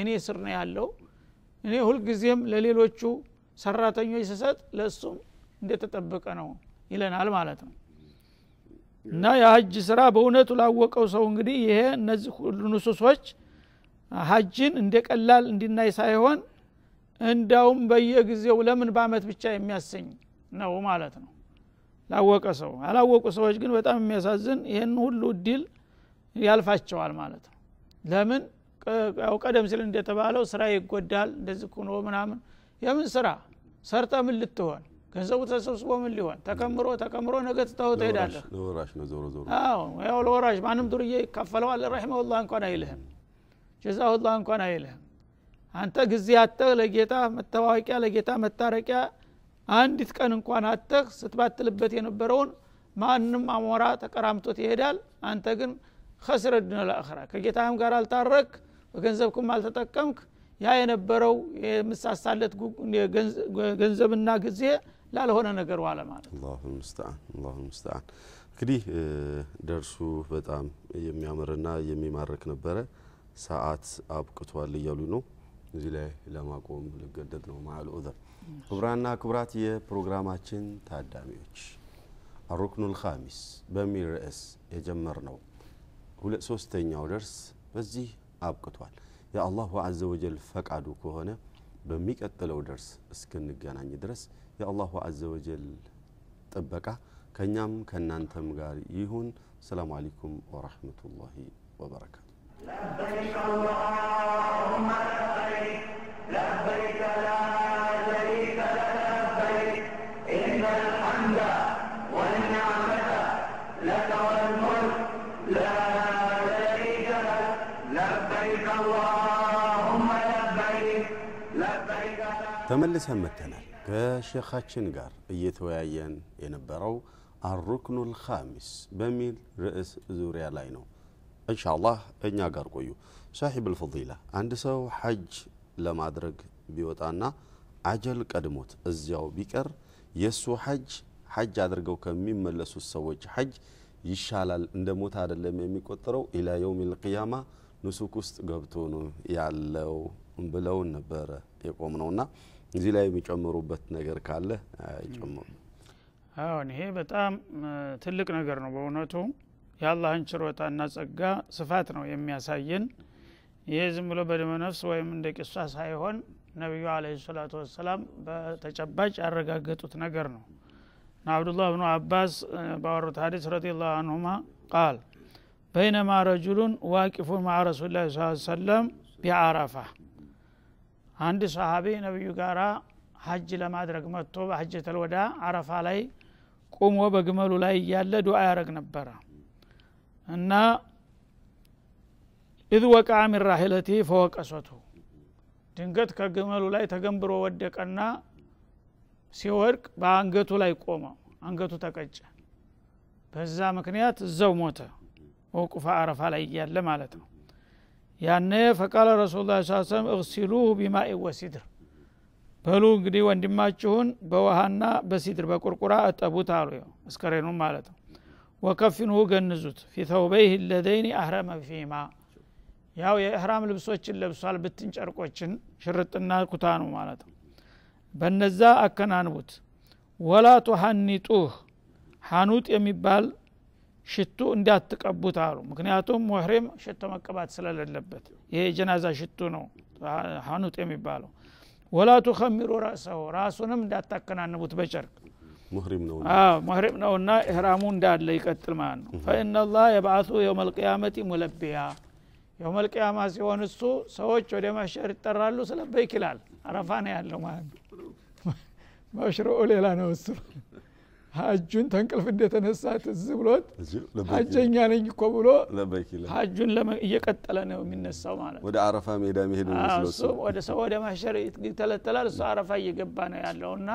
እኔ ስር ነው ያለው እኔ ሁልጊዜም ለሌሎቹ ሰራተኞች ስሰጥ ለእሱም እንደተጠበቀ ነው ይለናል ማለት ነው እና የሀጅ ስራ በእውነቱ ላወቀው ሰው እንግዲህ ይሄ እነዚህ ሁሉ ንሱሶች ሀጅን እንደ ቀላል እንዲናይ ሳይሆን እንዳውም በየጊዜው ለምን በአመት ብቻ የሚያሰኝ ነው ማለት ነው ላወቀ ሰው አላወቁ ሰዎች ግን በጣም የሚያሳዝን ይህን ሁሉ እድል ያልፋቸዋል ማለት ነው ለምን ያው ቀደም ሲል እንደተባለው ስራ ይጎዳል እንደዚህ ኩኖ ምናምን የምን ስራ ሰርተ ምን ልትሆን ገንዘቡ ተሰብስቦ ምን ሊሆን ተከምሮ ተከምሮ ነገ ትታሁ ትሄዳለህ ያው ለወራሽ ማንም ዱርዬ ይካፈለዋል ረሒመሁላ እንኳን አይልህም ጀዛሁላ እንኳን አይልህም አንተ ጊዜ አተ ለጌታ መተዋወቂያ ለጌታ መታረቂያ አንዲት ቀን እንኳን አተህ ስትባትልበት የነበረውን ማንም አሞራ ተቀራምቶት ይሄዳል አንተ ግን ከስረ ድነ ለአኸራ ከጌታህም ጋር አልታረክ በገንዘብክም አልተጠቀምክ ያ የነበረው የምሳሳለት ገንዘብና ጊዜ ላልሆነ ነገር ዋለ ማለት እንግዲህ ደርሱ በጣም የሚያምርና የሚማርክ ነበረ ሰአት አብቅቷል እያሉ ነው እዚህ ላይ ለማቆም ልገደድ ነው ማል ኡዘር ክቡራና ክቡራት የፕሮግራማችን ታዳሚዎች አሩክኑል ኻሚስ በሚል ርዕስ ነው ሁለት ሶስተኛው ደርስ በዚህ አብቅቷል። የአላሁ አዘ ወጀል ፈቃዱ ከሆነ በሚቀጥለው ደርስ እስክንገናኝ ድረስ የአላሁ አዘ ወጀል ጥበቃ ከእኛም ከእናንተም ጋር ይሁን። ሰላሙ አለይኩም ወረሕመቱላሂ ወበረካቱ። لبيك اللهم لبيك لبيك لا ተመልሰን መተናል። ከሼኻችን ጋር እየተወያየን የነበረው አሩክኑል ኻሚስ በሚል ርዕስ ዙሪያ ላይ ነው። እንሻአላህ እኛ ጋር ቆዩ። ሳሒብ ልፈዲላ አንድ ሰው ሐጅ ለማድረግ ቢወጣና አጀል ቀድሞት እዚያው ቢቀር የእሱ ሐጅ ሐጅ አድርገው ከሚመለሱት ሰዎች ሐጅ ይሻላል። እንደ ሞታ አይደለም የሚቆጠረው ኢላ የውም ልቅያማ ንሱክ ውስጥ ገብቶ ነው ያለው ብለውን ነበረ የቆም ነውና እዚህ ላይ የሚጨምሩበት ነገር ካለ ይጨምሩ። አሁን ይሄ በጣም ትልቅ ነገር ነው በእውነቱ የአላህን ችሮታና ጸጋ ስፋት ነው የሚያሳየን። ይሄ ዝም ብሎ በደመ ነፍስ ወይም እንደ ቂሷ ሳይሆን ነቢዩ አለይሂ ሰላቱ ወሰላም በተጨባጭ ያረጋገጡት ነገር ነው እና አብዱላህ ብኑ አባስ ባወሩት ሀዲስ ረዲየላሁ አንሁማ ቃል በይነማ ረጁሉን ዋቂፉን መዓ ረሱላ ስ ሰለም ቢአረፋ አንድ ሰሀቢ ነቢዩ ጋራ ሀጅ ለማድረግ መጥቶ በሀጀተል ወዳ አረፋ ላይ ቁሞ በግመሉ ላይ እያለ ዱዓ ያደረግ ነበረ እና ኢዝ ወቃ ሚን ራሂለቲ ፈወቀሰቱ ድንገት ከግመሉ ላይ ተገንብሮ ወደቀና ሲወድቅ በአንገቱ ላይ ቆመ አንገቱ ተቀጨ በዛ ምክንያት እዛው ሞተ ወቁፋ አረፋ ላይ እያለ ማለት ነው ያነ ፈቃለ ረሱሉ ላ ስለም እቅሲሉሁ ቢማኢ ወሲድር በሉ እንግዲህ ወንድማችሁን በውሃና በሲድር በቁርቁራ እጠቡት አሉ አስከሬኑም ማለት ነው ወከፊንሁ ገንዙት ተውበይህ ለደይኒ አህረመ ፊማ ያው የእህራም ልብሶችን ለብሷል ብትን ጨርቆችን ሽርጥና ነው ማለት ነው በነዛ አከናንቡት ወላ ቱሀኒጡህ ሀኑጥ የሚባል ሽቱ እንዳትቀቡት አሉ ምክንያቱም ሙሕሪም ሽቶ መቀባት ስለሌለበት ይሄ የጀናዛ ሽቱ ነው ሀኑጥ የሚባለው ወላ ቱከሚሩ ረእሰሁ ራሱንም እንዳታከናንቡት በጨርቅ ሙሕሪም እና ኢህራሙ እንዳለ ይቀጥል ማለት ነው ፈእና ላህ የባአቱ የውም አልቅያመቲ ሙለቢያ የውም አልቅያማ ሲሆን እሱ ሰዎች ወደ ማሸር ይጠራሉ ስለበይክ ይላል አረፋ ነው ያለው ማለት ነው መሽሮኡ ሌላ ነው እሱ ሀጁን ተንቅልፍ እንደተነሳ ትዝ ብሎት ሀጀኛ ነኝ እኮ ብሎ ሀጁን እየቀጠለ ነው የሚነሳው ማለት ወደ አረፋ ሜዳ መሄድ ወደ ሰው ወደ ማሸር ይተለተላል እሱ አረፋ እየገባ ነው ያለው እና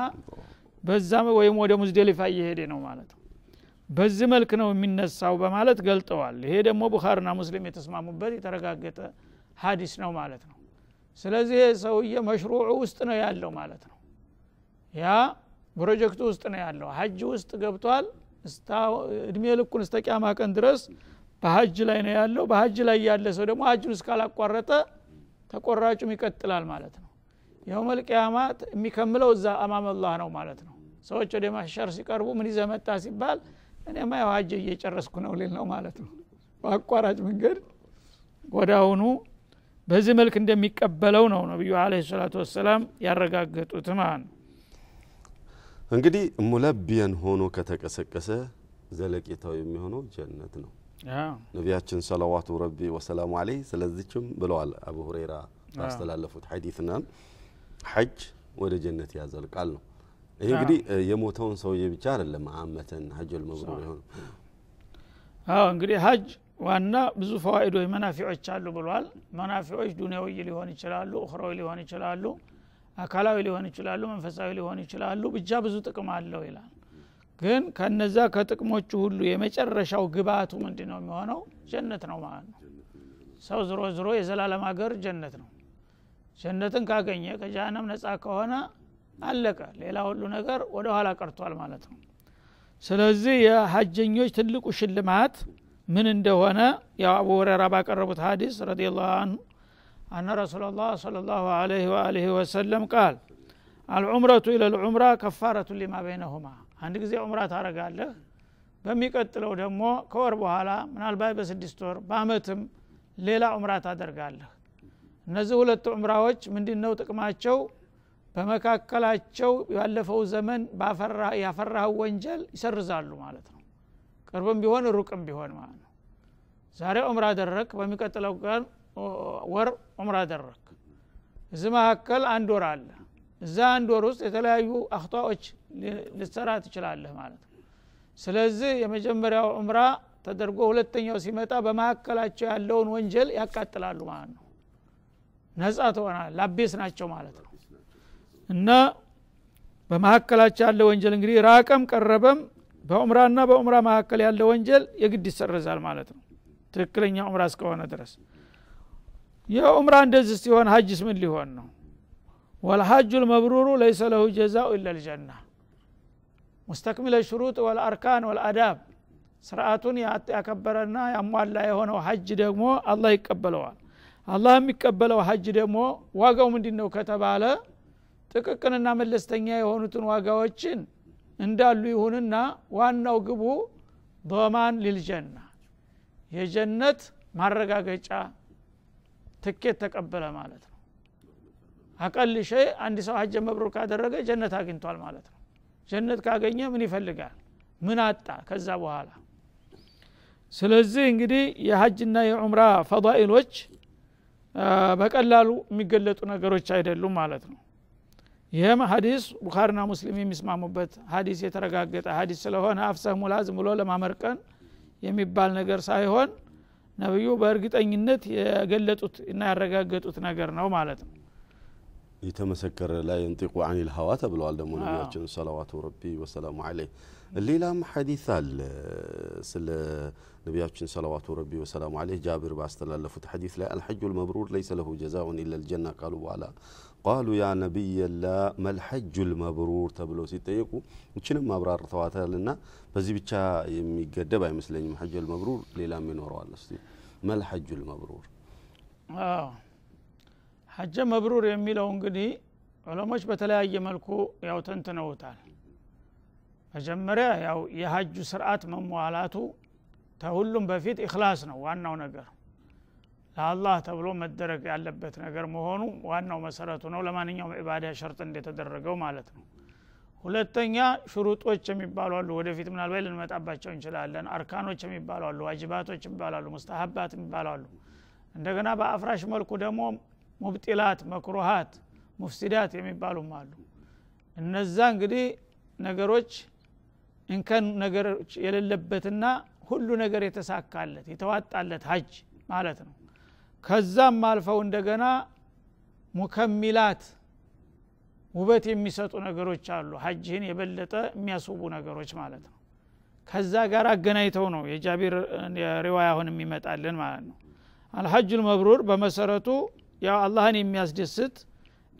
በዛ ወይም ወደ ሙዝደሊፋ እየሄደ ነው ማለት ነው በዚህ መልክ ነው የሚነሳው በማለት ገልጠዋል ይሄ ደግሞ ቡኻርና ሙስሊም የተስማሙበት የተረጋገጠ ሀዲስ ነው ማለት ነው ስለዚህ ሰውዬ መሽሩዑ ውስጥ ነው ያለው ማለት ነው ያ ፕሮጀክቱ ውስጥ ነው ያለው ሀጅ ውስጥ ገብቷል እድሜ ልኩን እስተ ቅያማ ቀን ድረስ በሀጅ ላይ ነው ያለው በሀጅ ላይ ያለ ሰው ደግሞ ሀጅን እስካላቋረጠ ተቆራጩም ይቀጥላል ማለት ነው የው መልቅያማ የሚከምለው እዛ አማመላህ ነው ማለት ነው ሰዎች ወደ ማሻር ሲቀርቡ ምን ይዘ መጣ ሲባል እኔ ማ ሀጅ እየጨረስኩ ነው ሌል ነው ማለት ነው በአቋራጭ መንገድ ወዳአሁኑ በዚህ መልክ እንደሚቀበለው ነው ነቢዩ አለ ሰላቱ ወሰላም ያረጋገጡት ማለት ነው እንግዲህ ሙለቢየን ሆኖ ከተቀሰቀሰ ዘለቄታው የሚሆነው ጀነት ነው። ነቢያችን ሰለዋቱ ረቢ ወሰላሙ አለይህ ስለዚችም ብለዋል። አቡ ሁሬራ ባስተላለፉት ሐዲትና ሐጅ ወደ ጀነት ያዘልቃል ነው። ይሄ እንግዲህ የሞተውን ሰውዬ ብቻ አይደለም አመተን ሀጀል ልመብሩ የሆነው አዎ እንግዲህ ሀጅ ዋና ብዙ ፈዋኢዶች መናፊዎች አሉ ብሏል። መናፊዎች ዱንያዊ ሊሆን ይችላሉ፣ ኡኽራዊ ሊሆን ይችላሉ። አካላዊ ሊሆን ይችላሉ መንፈሳዊ ሊሆን ይችላሉ ብቻ ብዙ ጥቅም አለው ይላል ግን ከነዛ ከጥቅሞቹ ሁሉ የመጨረሻው ግብአቱ ምንድ ነው የሚሆነው ጀነት ነው ማለት ነው ሰው ዝሮ ዝሮ የዘላለም ሀገር ጀነት ነው ጀነትን ካገኘ ከጀሃነም ነጻ ከሆነ አለቀ ሌላ ሁሉ ነገር ወደ ኋላ ቀርቷል ማለት ነው ስለዚህ የሀጀኞች ትልቁ ሽልማት ምን እንደሆነ ያው አቡ ሁረራ ባቀረቡት ሀዲስ ረዲላሁ አንሁ አነ ረሱላላህ ሰለላሁ አለይህ ወአሊህ ወሰለም ቃል አልዑምረቱ ኢለልዑምራ ከፋረቱ ሊማ በይነሁማ አንድ ጊዜ ዑምራ ታረጋለህ በሚቀጥለው ደግሞ ከወር በኋላ ምናልባት በስድስት ወር በአመትም ሌላ ዑምራ ታደርጋለህ እነዚህ ሁለት ዑምራዎች ምንድነው ጥቅማቸው በመካከላቸው ያለፈው ዘመን ያፈራህ ወንጀል ይሰርዛሉ ማለት ነው ቅርብም ቢሆን ሩቅም ቢሆን ማለት ነው ዛሬ ዑምራ አደረግ በሚቀጥለው ቀን ወር ዑምራ ደረክ እዚ መካከል አንድ ወር አለ እዛ አንድ ወር ውስጥ የተለያዩ አክጧዎች ልሰራ ትችላለህ ማለት ነው ስለዚህ የመጀመሪያው ዑምራ ተደርጎ ሁለተኛው ሲመጣ በማካከላቸው ያለውን ወንጀል ያቃጥላሉ ማለት ነው ነጻ ትሆናል ላቤስ ናቸው ማለት ነው እና በማካከላቸው ያለ ወንጀል እንግዲህ ራቀም ቀረበም በኡምራና በዑምራ መካከል ያለ ወንጀል የግድ ይሰረዛል ማለት ነው ትክክለኛ ዑምራ እስከሆነ ድረስ የኡምራ እንደዚህ ሲሆን ሀጅስ ምን ሊሆን ነው ወልሀጁ ልመብሩሩ ለይሰ ለሁ ጀዛኡ ኢላ ልጀና ሙስተክሚለ ሽሩጥ ወልአርካን ወልአዳብ ስርአቱን ያከበረና ያሟላ የሆነው ሀጅ ደግሞ አላህ ይቀበለዋል አላህ የሚቀበለው ሀጅ ደግሞ ዋጋው ምንድን ነው ከተባለ ጥቅቅንና መለስተኛ የሆኑትን ዋጋዎችን እንዳሉ ይሁንና ዋናው ግቡ يا ሊልጀና የጀነት ማረጋገጫ ትኬት ተቀበለ ማለት ነው አቀል ሸይ አንድ ሰው ሀጀ መብሮ ካደረገ ጀነት አግኝቷል ማለት ነው ጀነት ካገኘ ምን ይፈልጋል ምን አጣ ከዛ በኋላ ስለዚህ እንግዲህ የሀጅና የዑምራ ፈዳኢሎች በቀላሉ የሚገለጡ ነገሮች አይደሉም ማለት ነው ይህም ሀዲስ ቡኻሪና ሙስሊም የሚስማሙበት ሀዲስ የተረጋገጠ ሀዲስ ስለሆነ አፍሰህ ሙላዝም ብሎ ለማመርቀን የሚባል ነገር ሳይሆን ነብዩ በእርግጠኝነት የገለጡት እና ያረጋገጡት ነገር ነው ማለት ነው يتمسكر لا ينطق عن الهوى تبلو على دمونياتين آه. صلوات ربي وسلام عليه الليلة حديثا سل نبياتين صلوات ربي وسلام عليه جابر باستل لفت حديث لا الحج المبرور ليس له جزاء إلا الجنة قالوا ولا قالوا يا نبي الله ما الحج المبرور تبلو سيتيكو وشن ما برار ثواتها لنا بس بيتشا يقدبها مثل الحج المبرور ليلة من وراء ما الحج المبرور ሀጀ መብሩር የሚለው እንግዲህ ዑለሞች በተለያየ መልኩ ያው ተንትነውታል መጀመሪያ ያው የሀጁ ስርዓት መሟላቱ ከሁሉም በፊት እክላስ ነው ዋናው ነገር ለአላህ ተብሎ መደረግ ያለበት ነገር መሆኑ ዋናው መሰረቱ ነው ለማንኛውም ዒባዳ ሸርጥ እንደተደረገው ማለት ነው ሁለተኛ ሽሩጦች የሚባሉ አሉ ወደፊት ምናልባት ልንመጣባቸው እንችላለን አርካኖች የሚባሉ አሉ ዋጅባቶች የሚባሉ አሉ ሙስተሀባት የሚባሉ አሉ እንደገና በአፍራሽ መልኩ ደግሞ ሙብጢላት መክሩሃት ሙፍሲዳት የሚባሉም አሉ እነዛ እንግዲህ ነገሮች እንከን ነገሮች የሌለበትና ሁሉ ነገር የተሳካለት የተዋጣለት ሀጅ ማለት ነው ከዛም አልፈው እንደገና ሙከሚላት ውበት የሚሰጡ ነገሮች አሉ ሀጅህን የበለጠ የሚያስውቡ ነገሮች ማለት ነው ከዛ ጋር አገናኝተው ነው የጃቢር ሪዋያ አሁን የሚመጣልን ማለት ነው አልሐጁል ልመብሩር በመሰረቱ ያው አላህን የሚያስደስት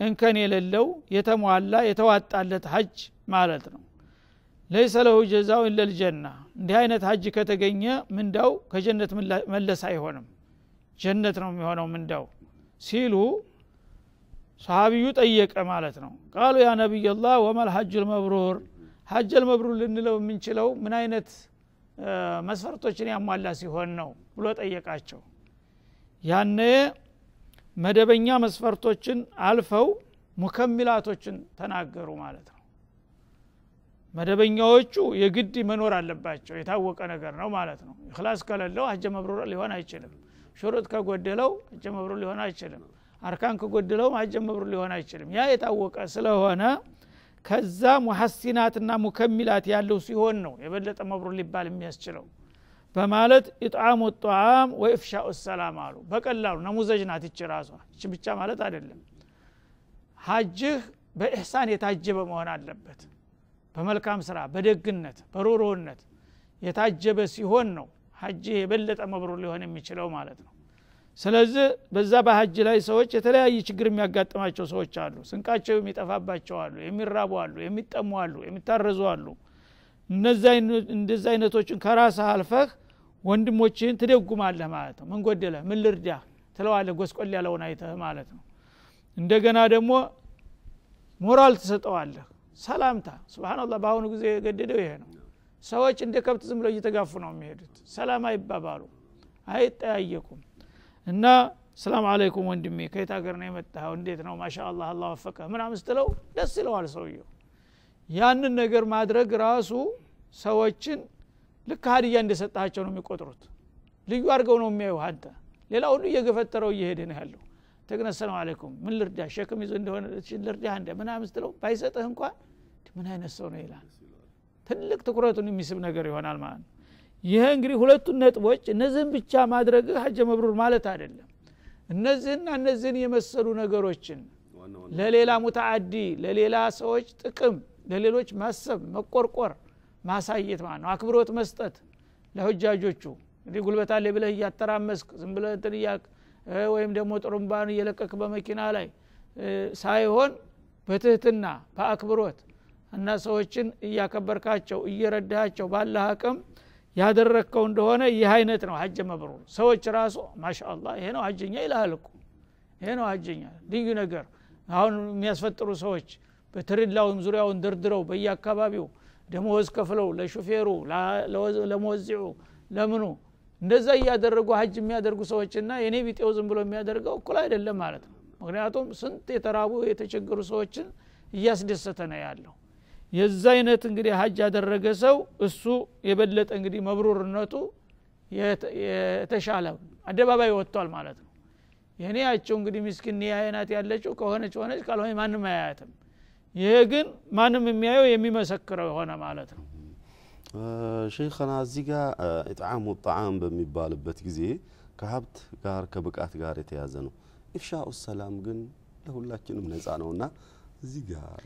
እንከን የሌለው የተሟላ የተዋጣለት ሀጅ ማለት ነው ለይሰ ለሁ ጀዛው ኢለልጀና እንዲህ አይነት ሀጅ ከተገኘ ምንዳው ከጀነት መለስ አይሆንም ጀነት ነው የሚሆነው ምንዳው ሲሉ ሰሃቢዩ ጠየቀ ማለት ነው ቃሉ ያ ነቢይላህ ወመል ሀጅ ልመብሩር ሀጅ ልመብሩር ልንለው የምንችለው ምን አይነት መስፈርቶችን ያሟላ ሲሆን ነው ብሎ ጠየቃቸው ያነ መደበኛ መስፈርቶችን አልፈው ሙከሚላቶችን ተናገሩ ማለት ነው መደበኛዎቹ የግድ መኖር አለባቸው የታወቀ ነገር ነው ማለት ነው እክላስ ከሌለው አጀ መብሩር ሊሆን አይችልም ሹሩጥ ከጎደለው አጀ መብሩር ሊሆን አይችልም አርካን ከጎደለውም አጀ መብሩር ሊሆን አይችልም ያ የታወቀ ስለሆነ ከዛ ሙሐሲናትና ሙከሚላት ያለው ሲሆን ነው የበለጠ መብሩር ሊባል የሚያስችለው በማለት ኢጣሙ ጣዓም ወኢፍሻኡ ሰላም አሉ በቀላሉ ነሙዘጅ ናት ይች ራሷ ይች ብቻ ማለት አይደለም ሀጅህ በኢሕሳን የታጀበ መሆን አለበት በመልካም ስራ በደግነት በሮሮነት የታጀበ ሲሆን ነው ሀጅህ የበለጠ መብሩ ሊሆን የሚችለው ማለት ነው ስለዚህ በዛ በሀጅ ላይ ሰዎች የተለያየ ችግር የሚያጋጥማቸው ሰዎች አሉ ስንቃቸው የሚጠፋባቸው አሉ የሚራቡ አሉ የሚጠሙ አሉ የሚታረዙ አሉ እንደዚ አይነቶችን ከራስ አልፈህ ወንድሞችህን ትደጉማለህ ማለት ነው ምን ጎደለ ምን ልርዳ ትለዋለህ ጎስቆል ያለውን አይተህ ማለት ነው እንደገና ደግሞ ሞራል ትሰጠዋለህ ሰላምታ ስብናላህ በአሁኑ ጊዜ የገደደው ይሄ ነው ሰዎች እንደ ከብት ዝም ብለው እየተጋፉ ነው የሚሄዱት ሰላም አይባባሉ አይጠያየቁም እና ሰላም አለይኩም ወንድሜ ከየት ሀገር ነው የመጣኸው እንዴት ነው ማሻ አላ አላ ወፈቀ ምናምን ስትለው ደስ ይለዋል ሰውየው ያንን ነገር ማድረግ ራሱ ሰዎችን ልክ ሀዲያ እንደሰጣቸው ነው የሚቆጥሩት ልዩ አድርገው ነው የሚያዩ አንተ ሌላ ሁሉ እየገፈጠረው እየሄደ ነው ያለው ተግነ ሰላም አለይኩም ምን ልርዳ ሸክም ይዞ እንደሆነ ልርዳ እንደ ምናምን ስትለው ባይሰጥህ እንኳን ምን አይነት ሰው ነው ይላል ትልቅ ትኩረቱን የሚስብ ነገር ይሆናል ማለት ነው ይህ እንግዲህ ሁለቱን ነጥቦች እነዚህን ብቻ ማድረግ ሀጀ መብሩር ማለት አይደለም እነዚህና እነዚህን የመሰሉ ነገሮችን ለሌላ ሙታአዲ ለሌላ ሰዎች ጥቅም ለሌሎች ማሰብ መቆርቆር ማሳየት ማለት ነው አክብሮት መስጠት ለሁጃጆቹ እንግዲህ ጉልበት አለ ብለህ እያተራመስክ ዝም ብለህ እንትን እያክ ወይም ደግሞ ጥሩምባን እየለቀክ በመኪና ላይ ሳይሆን በትህትና በአክብሮት እና ሰዎችን እያከበርካቸው እየረዳሃቸው ባለ አቅም ያደረግከው እንደሆነ ይህ አይነት ነው ሀጀ መብሩ ሰዎች ራሱ ማሻአላ ይሄ ነው ሀጀኛ ይልሃል እኮ ይሄ ነው ሀጀኛ ልዩ ነገር አሁን የሚያስፈጥሩ ሰዎች በትርላውም ዙሪያውን ደርድረው በየአካባቢው ደሞዝ ከፍለው ለሹፌሩ ለመወዚዑ ለምኑ እንደዛ እያደረጉ ሀጅ የሚያደርጉ ሰዎችና የኔ ቢጤው ዝም ብሎ የሚያደርገው እኩል አይደለም ማለት ነው ምክንያቱም ስንት የተራቡ የተቸገሩ ሰዎችን እያስደሰተ ነው ያለው የዛ አይነት እንግዲህ ሀጅ ያደረገ ሰው እሱ የበለጠ እንግዲህ መብሩርነቱ የተሻለ አደባባይ ወጥቷል ማለት ነው የኔ ያቸው እንግዲህ ምስኪን ያየናት ያለችው ከሆነች ሆነች ካልሆነ ማንም አያያትም ይሄ ግን ማንም የሚያየው የሚመሰክረው የሆነ ማለት ነው ሸይኸና እዚህ ጋር ኢጥዓሙ ጣዓም በሚባልበት ጊዜ ከሀብት ጋር ከብቃት ጋር የተያዘ ነው ኢፍሻኡ ሰላም ግን ለሁላችንም ነጻ ነውና እዚህ ጋር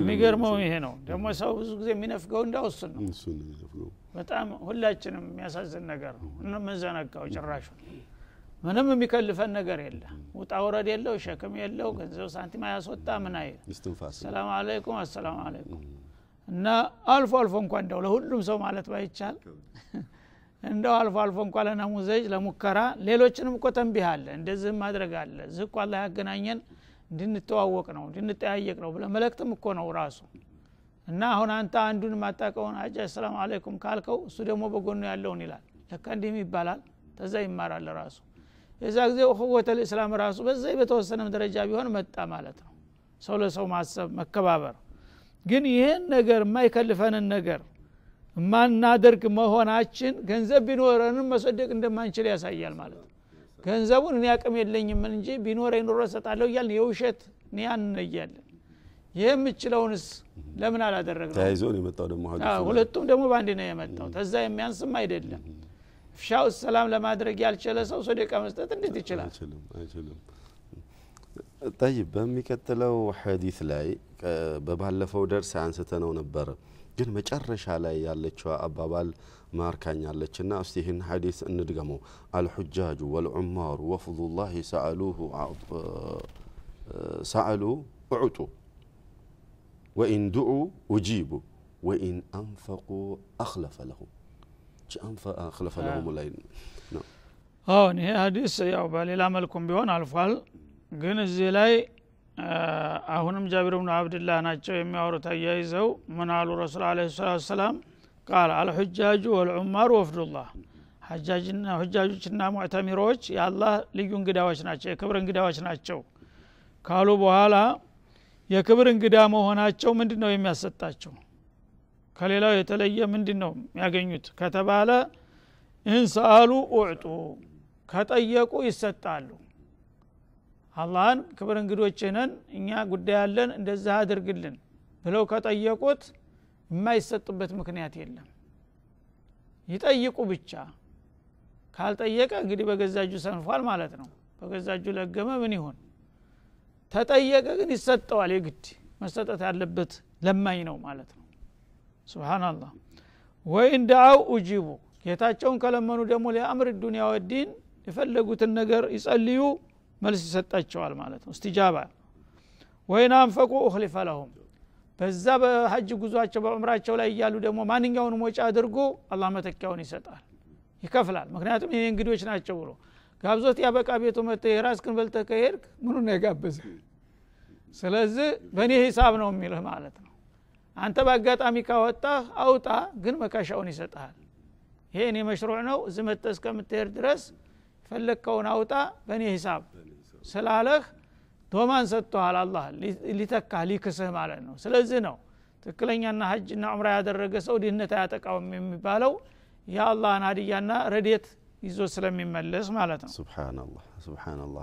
የሚገርመው ይሄ ነው ደግሞ ሰው ብዙ ጊዜ የሚነፍገው እንዳውስን ነው በጣም ሁላችንም የሚያሳዝን ነገር ነው እነመዘነጋው ጭራሹ ምንም የሚከልፈን ነገር የለ ውጣ ውረድ የለው ሸክም የለው ገንዘብ ሳንቲም አያስወጣ ምን አይል ሰላም አለይኩም አሰላሙ አለይኩም እና አልፎ አልፎ እንኳ እንደው ለሁሉም ሰው ማለት ባይቻል [LAUGHS] እንደው አልፎ አልፎ እንኳ ለናሙዘጅ ለሙከራ ሌሎችንም እኮ ተንቢህ አለ እንደዚህም ማድረግ አለ እዚህ እኳ አላ ያገናኘን እንድንተዋወቅ ነው እንድንጠያየቅ ነው ብለ መለክትም እኮ ነው ራሱ እና አሁን አንተ አንዱን ማጣቀውን አጃ አሰላሙ አለይኩም ካልከው እሱ ደግሞ በጎኑ ያለውን ይላል ለካ እንዲህም ይባላል ተዛ ይማራል ራሱ የዛ ጊዜ ህወተል ልእስላም ራሱ በዚህ በተወሰነም ደረጃ ቢሆን መጣ ማለት ነው ሰው ለሰው ማሰብ መከባበር ግን ይህን ነገር የማይከልፈንን ነገር የማናደርግ መሆናችን ገንዘብ ቢኖረንም መሰደቅ እንደማንችል ያሳያል ማለት ነው ገንዘቡን እኔ አቅም የለኝም እንጂ ቢኖረ ይኖረ ሰጣለሁ እያልን የውሸት ኒያን እያለን ይህ የምችለውንስ ለምን አላደረግ ነው ሁለቱም ደግሞ በአንድ ነው የመጣው ተዛ የሚያንስም አይደለም ኢፍሻው ሰላም ለማድረግ ያልቻለ ሰው ሶደቃ መስጠት እንዴት ይችላል አይችልም ጠይብ በሚቀጥለው ሐዲስ ላይ በባለፈው ደርስ አንስተ ነው ነበረ ግን መጨረሻ ላይ ያለችው አባባል ማርካኛለች ና እስቲ ይህን ሐዲስ እንድገመው አልሑጃጁ ወልዑማሩ ወፍضላህ ሰአሉሁ ሰአሉ እዑጡ ወኢን ድዑ ኡጂቡ ወኢን አንፈቁ አክለፈ ለሁም አንፈአክለፈ ላይ ነው አሁን ይሄ ሀዲስ ያው በሌላ መልኩም ቢሆን አልፏል ግን እዚህ ላይ አሁንም ጃቢር ብኑ አብድላህ ናቸው የሚያወሩት አያይዘው ምን አሉ ረሱል አለ ስላት ሰላም ቃል አልሑጃጁ ወልዑማሩ ወፍዱላህ ሁጃጆችና ሙዕተሚሮች የአላህ ልዩ እንግዳዎች ናቸው የክብር እንግዳዎች ናቸው ካሉ በኋላ የክብር እንግዳ መሆናቸው ምንድን ነው የሚያሰጣቸው ከሌላው የተለየ ምንድን ነው የሚያገኙት ከተባለ እንሰአሉ ኡዕጡ ከጠየቁ ይሰጣሉ አላህን ክብር እንግዶችንን እኛ ጉዳይ ያለን እንደዚህ አድርግልን ብለው ከጠየቁት የማይሰጥበት ምክንያት የለም ይጠይቁ ብቻ ካልጠየቀ እንግዲህ በገዛጁ ሰንፏል ማለት ነው በገዛጁ ለገመ ምን ይሆን ተጠየቀ ግን ይሰጠዋል የግድ መሰጠት ያለበት ለማኝ ነው ማለት ነው ስብናላህ ወይን ደአው ኡጂቡ ጌታቸውን ከለመኑ ደግሞ ሊአምር ዱኒያ ወዲን የፈለጉትን ነገር ይጸልዩ መልስ ይሰጣቸዋል ማለት ነው እስትጃባ ወይን አንፈቁ እክሊፈ ለሁም በዛ በሀጅ ጉዟቸው በዑምራቸው ላይ እያሉ ደግሞ ማንኛውንም ወጪ አድርጎ አላህ መተኪያውን ይሰጣል ይከፍላል ምክንያቱም ይህ እንግዶች ናቸው ብሎ ጋብዞት ያበቃ ቤቱ መተ የራስ በልተ ከሄድክ ምኑ ነው የጋበዘ ስለዚህ በእኔ ሂሳብ ነው የሚልህ ማለት ነው አንተ በአጋጣሚ ካወጣህ አውጣ ግን መካሻውን ይሰጠሃል ይሄ እኔ መሽሩዕ ነው እዚ መጠ እስከምትሄድ ድረስ ፈለግከውን አውጣ በእኔ ሂሳብ ስላለህ ዶማን ሰጥቶሃል አላ ሊተካ ሊክስህ ማለት ነው ስለዚህ ነው ትክክለኛና ሀጅና ዑምራ ያደረገ ሰው ድህነት አያጠቃውም የሚባለው የአላህን አድያና ረዴት ይዞ ስለሚመለስ ማለት ነው ስብናላ ስብናላ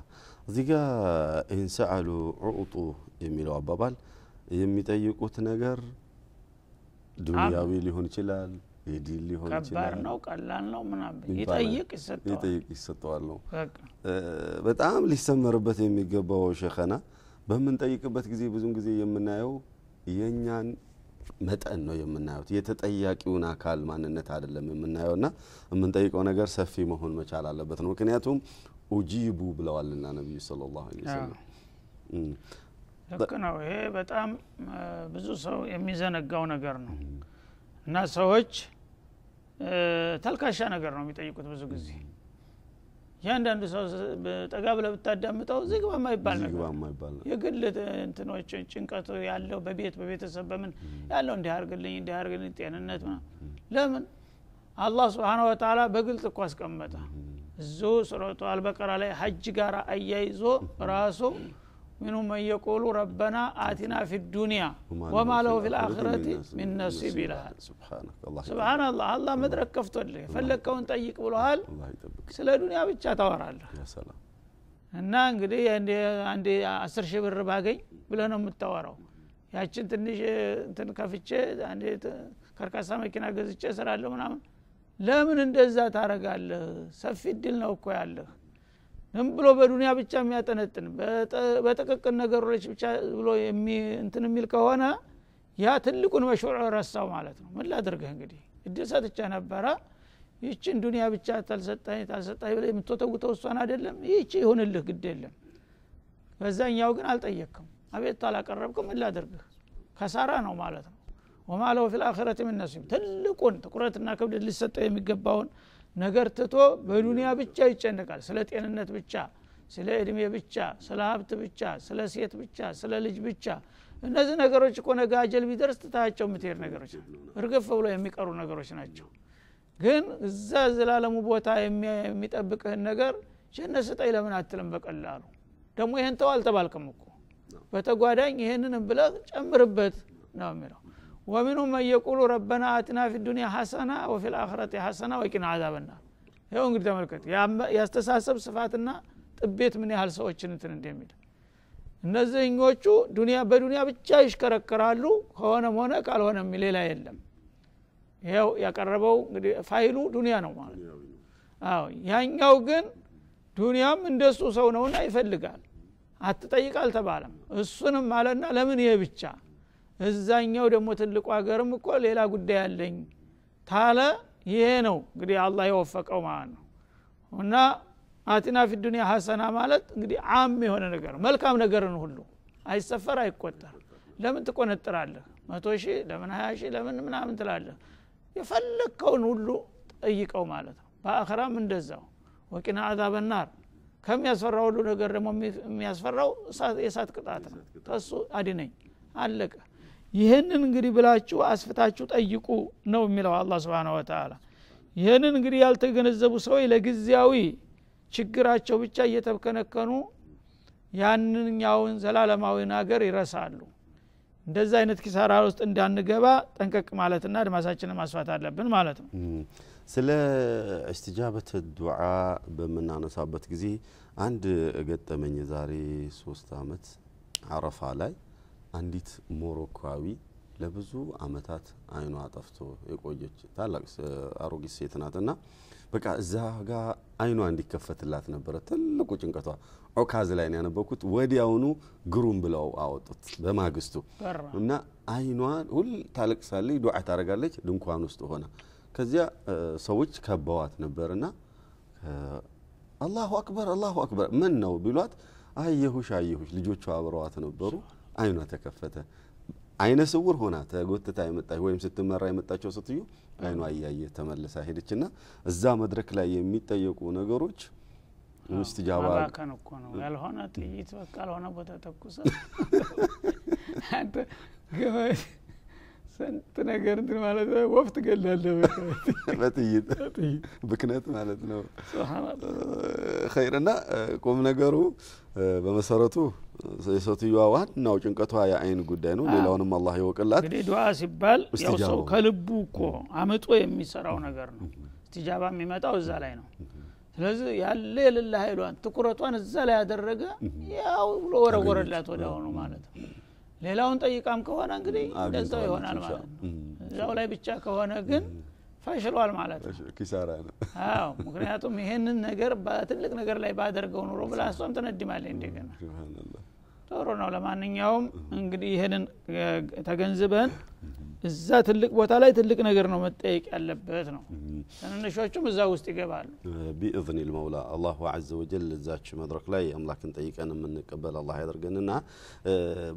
እዚህ ጋ ኢንሰአሉ ዑጡ የሚለው አባባል የሚጠይቁት ነገር ዱንያዊ ሊሆን ይችላል፣ የዲን ሊሆን ይችላል። ነው፣ ቀላል ነው ምናምን ይጠይቅ ይሰጠዋል ነው። በጣም ሊሰመርበት የሚገባው ሸኸና በምንጠይቅበት ጊዜ ብዙም ጊዜ የምናየው የእኛን መጠን ነው የምናየው። የተጠያቂውን አካል ማንነት አይደለም የምናየው ና የምንጠይቀው ነገር ሰፊ መሆን መቻል አለበት ነው። ምክንያቱም ኡጂቡ ብለዋልና ነቢዩ ስለ ዐለይሂ ወሰለም ልክ ነው። ይሄ በጣም ብዙ ሰው የሚዘነጋው ነገር ነው እና ሰዎች ተልካሻ ነገር ነው የሚጠይቁት ብዙ ጊዜ እያንዳንዱ ሰው ጠጋ ብለ ብታዳምጠው ዝግባ ማይባል ነገር የግል እንትኖች ጭንቀቱ ያለው በቤት በቤተሰብ በምን ያለው እንዲህ አርግልኝ እንዲህ አርግልኝ ጤንነት ለምን አላህ ስብን ወተላ በግልጽ እኳ አስቀመጠ እዙ ስረቱ አልበቀራ ላይ ሀጅ ጋር አያይዞ ራሱ ሚንሁም መን የቁሉ ረበና አቲና ፊ ዱኒያ ወማ ለሁ ፊ ልአክረት ሚን ነሲብ ይልሃል ስብናላህ አላ መድረክ ከፍቶልህ የፈለግከውን ጠይቅ ብሎሃል ስለ ዱኒያ ብቻ ታወራለህ እና እንግዲህ አንድ አስር ሺህ ብር ባገኝ ብለህ ነው የምታወራው ያችን ትንሽ እንትን ከፍቼ ከርካሳ መኪና ገዝቼ ስራለሁ ምናምን ለምን እንደዛ ታረጋለህ ሰፊ እድል ነው እኮ ያለህ ምን ብሎ በዱንያ ብቻ የሚያጠነጥን በጥቅቅን ነገሮች ብቻ ብሎ እንትን የሚል ከሆነ ያ ትልቁን መሽዑ ረሳው ማለት ነው ምን ላድርግህ እንግዲህ እድል ሰጥቼ ነበረ ይችን ዱንያ ብቻ ታልሰጣኝ ታልሰጣኝ ብለ የምትተውተው እሷን አይደለም ይቺ ይሁንልህ ግድ የለም በዛኛው ግን አልጠየቅክም አቤት አላቀረብክም ምን ላድርግህ ከሳራ ነው ማለት ነው ወማለሁ ለው ፊል ምን ነሲብ ትልቁን ትኩረትና ክብድ ሊሰጠው የሚገባውን ነገር ትቶ በዱንያ ብቻ ይጨነቃል ስለ ጤንነት ብቻ ስለ እድሜ ብቻ ስለ ሀብት ብቻ ስለ ሴት ብቻ ስለ ልጅ ብቻ እነዚህ ነገሮች እኮ ነገ አጀል ቢደርስ ትታያቸው የምትሄድ ነገሮች እርግፍ ብሎ የሚቀሩ ነገሮች ናቸው ግን እዛ ዘላለሙ ቦታ የሚጠብቅህን ነገር ጀነት ስጠይ ለምን አትልም በቀላሉ ደግሞ ይህን ተው አልተባልክም እኮ በተጓዳኝ ይህንንም ብለህ ጨምርበት ነው የሚለው ወሚንሁም መየቁሉ የቁሉ ረበና አትና ፊ ዱኒያ ሐሰና ወፊ ልአክረት ሐሰና ወቂና አዛብና ይኸው እንግዲህ ተመልከት ያስተሳሰብ ስፋትና ጥቤት ምን ያህል ሰዎችን እንትን እንደሚል እነዚህኞቹ ዱኒያ በዱኒያ ብቻ ይሽከረከራሉ ከሆነም ሆነ ካልሆነም ሌላ የለም ይኸው ያቀረበው እንግዲህ ፋይሉ ዱኒያ ነው ማለት አዎ ያኛው ግን ዱኒያም እንደሱ ሰው ነውና ይፈልጋል አትጠይቅ አልተባለም እሱንም አለና ለምን ይሄ ብቻ እዛኛው ደግሞ ትልቁ ሀገርም እኮ ሌላ ጉዳይ አለኝ ታለ ይሄ ነው እንግዲህ አላህ የወፈቀው ማለት ነው እና አቲና ፊ ዱኒያ ሀሰና ማለት እንግዲህ አም የሆነ ነገር መልካም ነገርን ሁሉ አይሰፈር አይቆጠር ለምን ትቆነጥራለህ መቶ ሺ ለምን ሀያ ሺ ለምን ምናምን ትላለህ የፈለግከውን ሁሉ ጠይቀው ማለት ነው በአኸራም እንደዛው ወቂና አዛበ ናር ከሚያስፈራው ሁሉ ነገር ደግሞ የሚያስፈራው የእሳት ቅጣት ነው ተሱ አድነኝ አለቀ ይህንን እንግዲህ ብላችሁ አስፍታችሁ ጠይቁ ነው የሚለው አላ ስብን ወተላ ይህንን እንግዲህ ያልተገነዘቡ ሰዎች ለጊዜያዊ ችግራቸው ብቻ እየተከነከኑ ያንኛውን ዘላለማዊን ሀገር ይረሳሉ እንደዛ አይነት ኪሳራ ውስጥ እንዳንገባ ጠንቀቅ ማለትና አድማሳችንን ማስፋት አለብን ማለት ነው ስለ እስትጃበት ዱዓ በምናነሳበት ጊዜ አንድ ገጠመኝ ዛሬ ሶስት አመት አረፋ ላይ አንዲት ሞሮኳዊ ለብዙ አመታት አይኗ ጠፍቶ የቆየች ታላቅ አሮጊት ሴት ናት በቃ እዛ ጋር አይኗ እንዲከፈትላት ነበረ ትልቁ ጭንቀቷ። ኦካዝ ላይ ነው ያነበኩት። ወዲያውኑ ግሩም ብለው አወጡት በማግስቱ እና አይኗ ሁል ታለቅሳለች፣ ዱዓ ታደርጋለች ድንኳን ውስጥ ሆነ። ከዚያ ሰዎች ከበዋት ነበርና አላሁ አክበር አላሁ አክበር ምን ነው ቢሏት አየሁሽ አየሁሽ ልጆቿ አብረዋት ነበሩ አይኗ ተከፈተ። አይነ ስውር ሆና ተጎትታ የመጣች ወይም ስትመራ የመጣቸው ሴትዮ አይኗ እያየ ተመልሳ ና እዛ መድረክ ላይ የሚጠየቁ ነገሮች ሙስትጃባ እኮ ነው ያልሆነ ጥይት በቃ ያልሆነ ቦታ ተኩሰ አንተ ስንት ነገር እንትን ማለት ወፍ ትገላለ በጥይት ብክነት ማለት ነው። ኸይርና ቁም ነገሩ በመሰረቱ የሴትዮዋ ዋናው ጭንቀቷ የአይን ጉዳይ ነው። ሌላውንም አላህ ይወቅላት። እንግዲህ ዱዓ ሲባል ያው ሰው ከልቡ እኮ አምጦ የሚሰራው ነገር ነው። እስቲጃባ የሚመጣው እዛ ላይ ነው። ስለዚህ ያለ የልላ ሀይሏን ትኩረቷን እዛ ላይ ያደረገ ያው ብሎ ወረወረላት ወደ ሆኑ ማለት ነው። ሌላውን ጠይቃም ከሆነ እንግዲህ ደዛው ይሆናል ማለት ነው። እዛው ላይ ብቻ ከሆነ ግን ፈሽሏል ማለት ነው ኪሳራ ነው አዎ ምክንያቱም ይሄንን ነገር በትልቅ ነገር ላይ ባደርገው ኑሮ ብላ እሷም ትነድማለች እንደገና ጥሩ ነው ለማንኛውም እንግዲህ ይህንን ተገንዝበን እዛ ትልቅ ቦታ ላይ ትልቅ ነገር ነው መጠየቅ ያለበት ነው ትንንሾቹም እዛ ውስጥ ይገባሉ ቢእዝኒ ልመውላ አላሁ አዘ ወጀል እዛች መድረክ ላይ አምላክን ጠይቀን የምንቀበል አላ ያደርገንና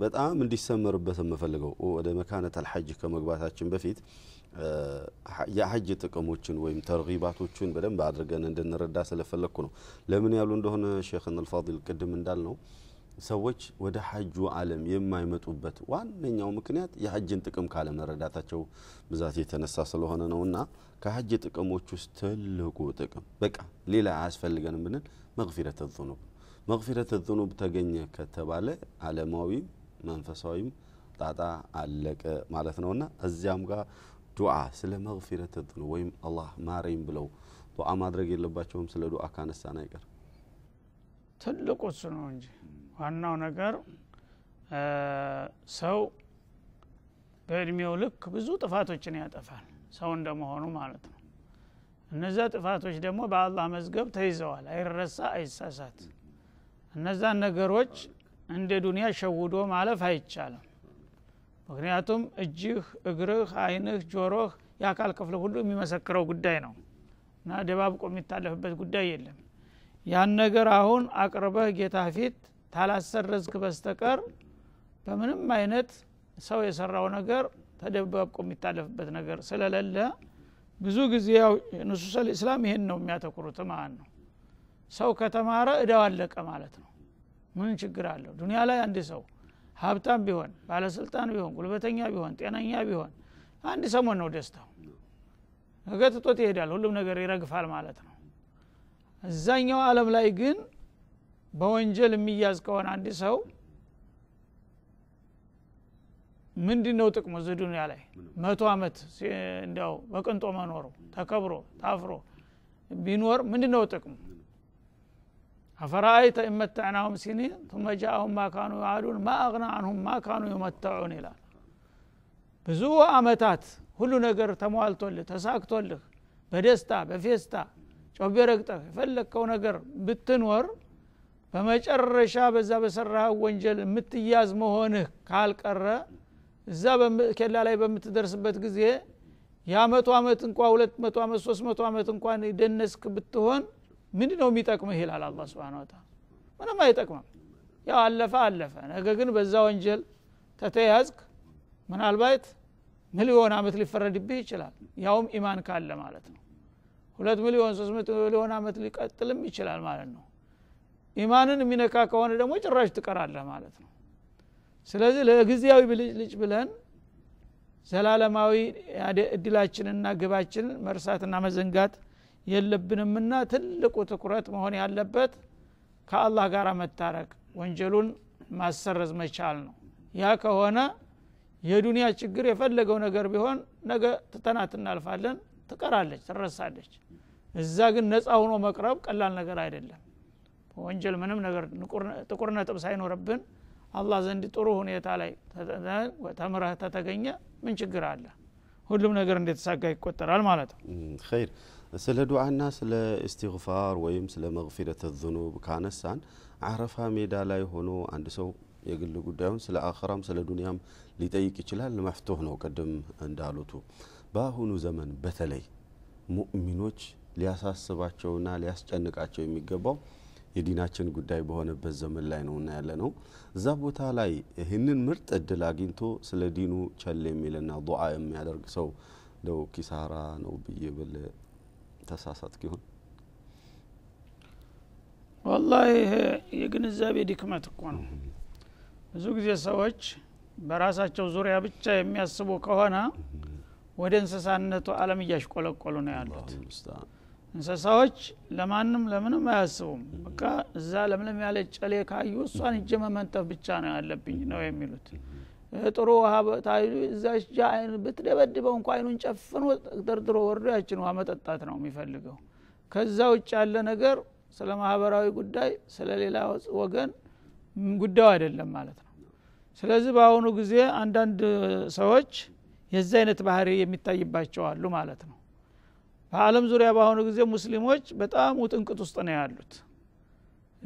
በጣም እንዲሰመርበት የምፈልገው ወደ መካነት አልሐጅ ከመግባታችን በፊት የሀጅ ጥቅሞችን ወይም ተርጊባቶችን በደንብ አድርገን እንድንረዳ ስለፈለግኩ ነው። ለምን ያሉ እንደሆነ ሼክን አልፋዲል ቅድም እንዳልነው ሰዎች ወደ ሀጁ ዓለም የማይመጡበት ዋነኛው ምክንያት የሀጅን ጥቅም ካለመረዳታቸው ብዛት የተነሳ ስለሆነ ነው እና ከሀጅ ጥቅሞች ውስጥ ትልቁ ጥቅም በቃ ሌላ አያስፈልገንም ብንል መግፊረት ዙኑብ መግፊረት ዙኑብ ተገኘ ከተባለ ዓለማዊም መንፈሳዊም ጣጣ አለቀ ማለት ነውና እዚያም ጋር ዱዓ ስለ መግፊረት ነው ወይም አላህ ማረኝ ብለው ዱዓ ማድረግ የለባቸውም ስለ ዱዓ ካነሳን አይቀር ትልቁ እሱ ነው እንጂ ዋናው ነገር ሰው በእድሜው ልክ ብዙ ጥፋቶችን ያጠፋል ሰው እንደመሆኑ ማለት ነው እነዛ ጥፋቶች ደግሞ በአላህ መዝገብ ተይዘዋል አይረሳ አይሳሳት እነዛን ነገሮች እንደ ዱንያ ሸውዶ ማለፍ አይቻልም ምክንያቱም እጅህ እግርህ አይንህ ጆሮህ የአካል ክፍል ሁሉ የሚመሰክረው ጉዳይ ነው እና ደባብቆ የሚታለፍበት ጉዳይ የለም ያን ነገር አሁን አቅርበህ ጌታ ፊት ታላሰረዝክ በስተቀር በምንም አይነት ሰው የሰራው ነገር ተደባብቆ የሚታለፍበት ነገር ስለሌለ ብዙ ጊዜ ያው ንሱስ ልእስላም ይሄን ነው የሚያተኩሩት ማለት ነው ሰው ከተማረ እዳው አለቀ ማለት ነው ምን ችግር አለው ዱኒያ ላይ አንድ ሰው ሀብታም ቢሆን ባለስልጣን ቢሆን ጉልበተኛ ቢሆን ጤነኛ ቢሆን አንድ ሰሞን ነው ደስታው ነገ ትጦት ይሄዳል ሁሉም ነገር ይረግፋል ማለት ነው እዛኛው አለም ላይ ግን በወንጀል የሚያዝ ከሆነ አንድ ሰው ምንድ ነው ጥቅሙ እዚህ ዱኒያ ላይ መቶ አመት እንዲያው በቅንጦ መኖሩ ተከብሮ ታፍሮ ቢኖር ምንድ ነው ጥቅሙ አፈራአይተ እመተዕናሁም ሲኒን ቱመ ጃአሁም ማካኑ ያሉን ማአቅና አንሁም ማካኑ ዩመተዑን ይላል ብዙ አመታት ሁሉ ነገር ተሟልቶልህ ተሳክቶልህ በደስታ በፌስታ ጮቤ ረግጠህ የፈለግከው ነገር ብትኖር በመጨረሻ በዛ በሰራህ ወንጀል የምትያዝ መሆንህ ካልቀረ እዛ ኬላ ላይ በምትደርስበት ጊዜ የአመቱ አመት እንኳ ሁለት መቶ አመት ሶስት መቶ አመት እንኳን ደነስክ ብትሆን ምንድ ነው የሚጠቅምህ ይላል አላ ስብን ታላ ምንም አይጠቅምም ያው አለፈ አለፈ ነገ ግን በዛ ወንጀል ተተያዝክ ምናልባት ሚሊዮን አመት ሊፈረድብህ ይችላል ያውም ኢማን ካለ ማለት ነው ሁለት ሚሊዮን ሶስት ሚሊዮን አመት ሊቀጥልም ይችላል ማለት ነው ኢማንን የሚነካ ከሆነ ደግሞ ጭራሽ ትቀራለህ ማለት ነው ስለዚህ ለጊዜያዊ ብልጭልጭ ብለን ዘላለማዊ እድላችንና ግባችንን መርሳትና መዘንጋት የለብንምና ትልቁ ትኩረት መሆን ያለበት ከአላህ ጋር መታረቅ ወንጀሉን ማሰረዝ መቻል ነው ያ ከሆነ የዱንያ ችግር የፈለገው ነገር ቢሆን ነገ ትተናት እናልፋለን ትቀራለች ትረሳለች እዛ ግን ነፃ ሆኖ መቅረብ ቀላል ነገር አይደለም ወንጀል ምንም ነገር ጥቁር ነጥብ ሳይኖርብን አላህ ዘንድ ጥሩ ሁኔታ ላይ ተምረህ ተተገኘ ምን ችግር አለ ሁሉም ነገር እንደተሳጋ ይቆጠራል ማለት ነው ስለ ዱዓና ስለ እስትግፋር ወይም ስለ መግፊረት ዙኑብ ካነሳን አረፋ ሜዳ ላይ ሆኖ አንድ ሰው የግል ጉዳዩን ስለ አኸራም ስለ ዱንያም ሊጠይቅ ይችላል። መፍቱህ ነው። ቅድም እንዳሉቱ በአሁኑ ዘመን በተለይ ሙእሚኖች ሊያሳስባቸውና ሊያስጨንቃቸው የሚገባው የዲናችን ጉዳይ በሆነበት ዘመን ላይ ነውና ያለ ነው። እዛ ቦታ ላይ ይህንን ምርጥ እድል አግኝቶ ስለ ዲኑ ቸል የሚልና ዱዓ የሚያደርግ ሰው ነው ኪሳራ ነው ብዬ ብል ተሳሳትክ ይሁን ወላሂ ይሄ የግንዛቤ ድክመት እኮ ነው ብዙ ጊዜ ሰዎች በራሳቸው ዙሪያ ብቻ የሚያስቡ ከሆነ ወደ እንስሳነቱ አለም እያሽቆለቆሉ ነው ያሉት እንስሳዎች ለማንም ለምንም አያስቡም በቃ እዛ ለምለም ያለ ጨሌ ካዩ እሷን እጀ መመንጠፍ ብቻ ነው ያለብኝ ነው የሚሉት ጥሩ ውሃ ታይሉ እዛች አይን ብትደበድበው እንኳ አይኑን ጨፍኖ ደርድሮ ወርዶ ያችን ውሃ መጠጣት ነው የሚፈልገው ከዛ ውጭ ያለ ነገር ስለ ማህበራዊ ጉዳይ ስለ ሌላ ወገን ጉዳዩ አይደለም ማለት ነው ስለዚህ በአሁኑ ጊዜ አንዳንድ ሰዎች የዚ አይነት ባህሪ የሚታይባቸው አሉ ማለት ነው በአለም ዙሪያ በአሁኑ ጊዜ ሙስሊሞች በጣም ውጥንቅት ውስጥ ነው ያሉት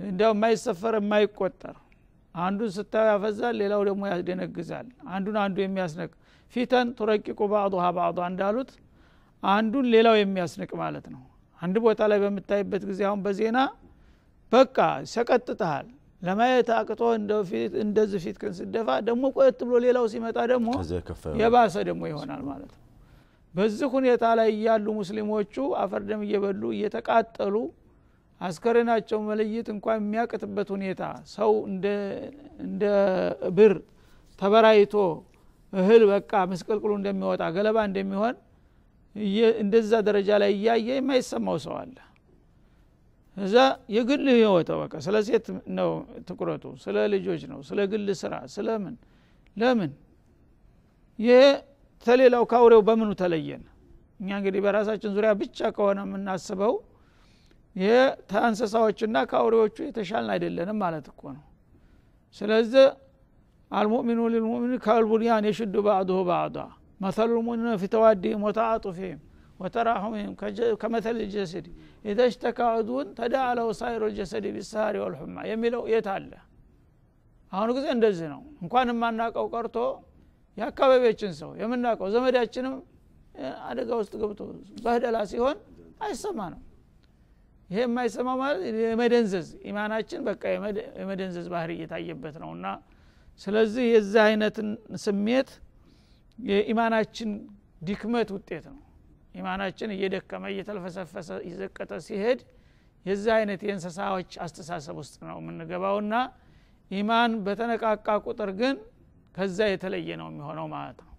እንዲያው የማይሰፈር የማይቆጠር አንዱን ስታዩ ያፈዛል ሌላው ደግሞ ያስደነግዛል አንዱን አንዱ የሚያስነቅ ፊተን ቱረቂቁ ሀ ባዕዱ እንዳሉት አንዱን ሌላው የሚያስንቅ ማለት ነው አንድ ቦታ ላይ በምታይበት ጊዜ አሁን በዜና በቃ ሰቀጥተሃል ለማየት አቅጦ እንደዚ ፊት ክን ስደፋ ደግሞ ቆየት ብሎ ሌላው ሲመጣ ደግሞ የባሰ ደግሞ ይሆናል ማለት ነው በዚህ ሁኔታ ላይ እያሉ ሙስሊሞቹ አፈርደም እየበሉ እየተቃጠሉ አስከሬናቸው መለየት እንኳ የሚያቅትበት ሁኔታ ሰው እንደ ብር ተበራይቶ እህል በቃ ምስቅልቅሉ እንደሚወጣ ገለባ እንደሚሆን እንደዛ ደረጃ ላይ እያየ የማይሰማው ሰው አለ እዛ የግል ህይወተው በ ስለ ሴት ነው ትኩረቱ ስለ ልጆች ነው ስለ ግል ስራ ስለምን ለምን ይሄ ተሌላው ካውሬው በምኑ ተለየን እኛ እንግዲህ በራሳችን ዙሪያ ብቻ ከሆነ የምናስበው ይህ ከእንስሳዎችና ከአውሬዎቹ የተሻልን አይደለንም ማለት እኮ ነው ስለዚህ አልሙእሚኑ ልልሙእሚን ከአልቡንያን የሽዱ ባዕድሁ ባዕዷ መሰሉ ልሙእሚን ፊ ተዋዲህም ወተዓጡፊህም ወተራሁምህም ከመተል ልጀሰድ የተሽተካ ዑድውን ተዳአለው ሳይሮ ጀሰድ ቢሳሪ ወልሑማ የሚለው የት አለ አሁኑ ጊዜ እንደዚህ ነው እንኳን የማናቀው ቀርቶ የአካባቢያችን ሰው የምናቀው ዘመዳችንም አደጋ ውስጥ ገብቶ በህደላ ሲሆን አይሰማ ነው ይሄ የማይሰማው ማለት የመደንዘዝ ኢማናችን በቃ የመደንዘዝ ባህሪ እየታየበት ነው እና ስለዚህ የዛ አይነትን ስሜት የኢማናችን ዲክመት ውጤት ነው ኢማናችን እየደከመ እየተልፈሰፈሰ እየዘቀጠ ሲሄድ የዛ አይነት የእንስሳዎች አስተሳሰብ ውስጥ ነው የምንገባውና ኢማን በተነቃቃ ቁጥር ግን ከዛ የተለየ ነው የሚሆነው ማለት ነው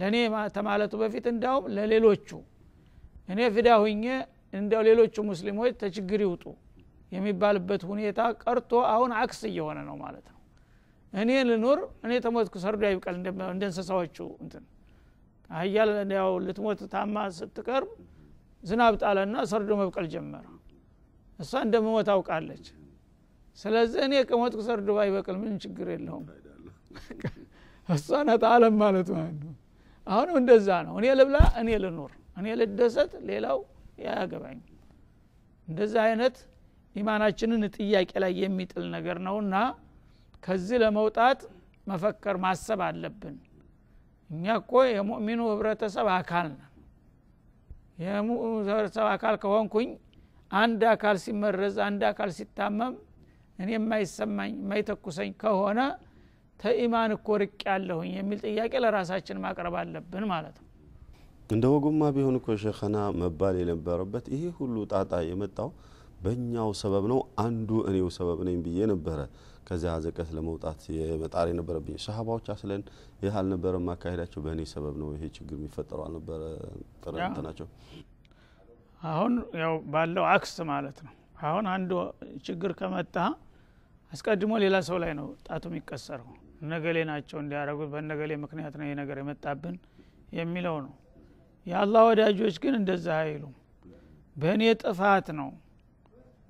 ለእኔ ተማለቱ በፊት እንዳውም ለሌሎቹ እኔ ፍዳ ሁኜ እንደው ሌሎቹ ሙስሊሞች ተችግር ይውጡ የሚባልበት ሁኔታ ቀርቶ አሁን አክስ እየሆነ ነው ማለት ነው እኔ ልኑር እኔ ተሞትኩ ሰርዶ ይብቀል እንደ እንስሳዎቹ እንትን አህያል ያው ልትሞት ታማ ስትቀርብ ዝናብ ጣለና ሰርዶ መብቀል ጀመረ እሷ እንደምሞት አውቃለች ስለዚህ እኔ ከሞትኩ ሰርዶ ባይበቅል ምን ችግር የለውም [LAUGHS] እሷ አለም ማለት ማለት ነው አሁንም እንደዛ ነው እኔ ልብላ እኔ ልኑር እኔ ልደሰት ሌላው ያገባኝ እንደዚህ አይነት ኢማናችንን ጥያቄ ላይ የሚጥል ነገር ነውና ከዚህ ለመውጣት መፈከር ማሰብ አለብን እኛ እኮ የሙእሚኑ ህብረተሰብ አካል ነ የሙእሚኑ ህብረተሰብ አካል ከሆንኩኝ አንድ አካል ሲመረዝ አንድ አካል ሲታመም እኔ የማይሰማኝ የማይተኩሰኝ ከሆነ ተኢማን እኮ ርቅ ያለሁኝ የሚል ጥያቄ ለራሳችን ማቅረብ አለብን ማለት ነው እንደ ወጉማ ቢሆን እኮ ሸኸና መባል የነበረበት ይሄ ሁሉ ጣጣ የመጣው በእኛው ሰበብ ነው። አንዱ እኔው ሰበብ ነኝ ብዬ ነበረ ከዚያ ዘቀት ለመውጣት የመጣር የነበረብኝ። ሰሃባዎች አስለን ይህ አልነበረ ማካሄዳቸው በእኔ ሰበብ ነው ይሄ ችግር የሚፈጠሩ አልነበረ ጥረት ናቸው። አሁን ያው ባለው አክስ ማለት ነው። አሁን አንዱ ችግር ከመጣ አስቀድሞ ሌላ ሰው ላይ ነው ጣቱ የሚቀሰረው። እነገሌ ናቸው እንዲያደረጉት በነገሌ ምክንያት ነው ይሄ ነገር የመጣብን የሚለው ነው። የአላህ ወዳጆች ግን እንደዛ አይሉ በእኔ ጥፋት ነው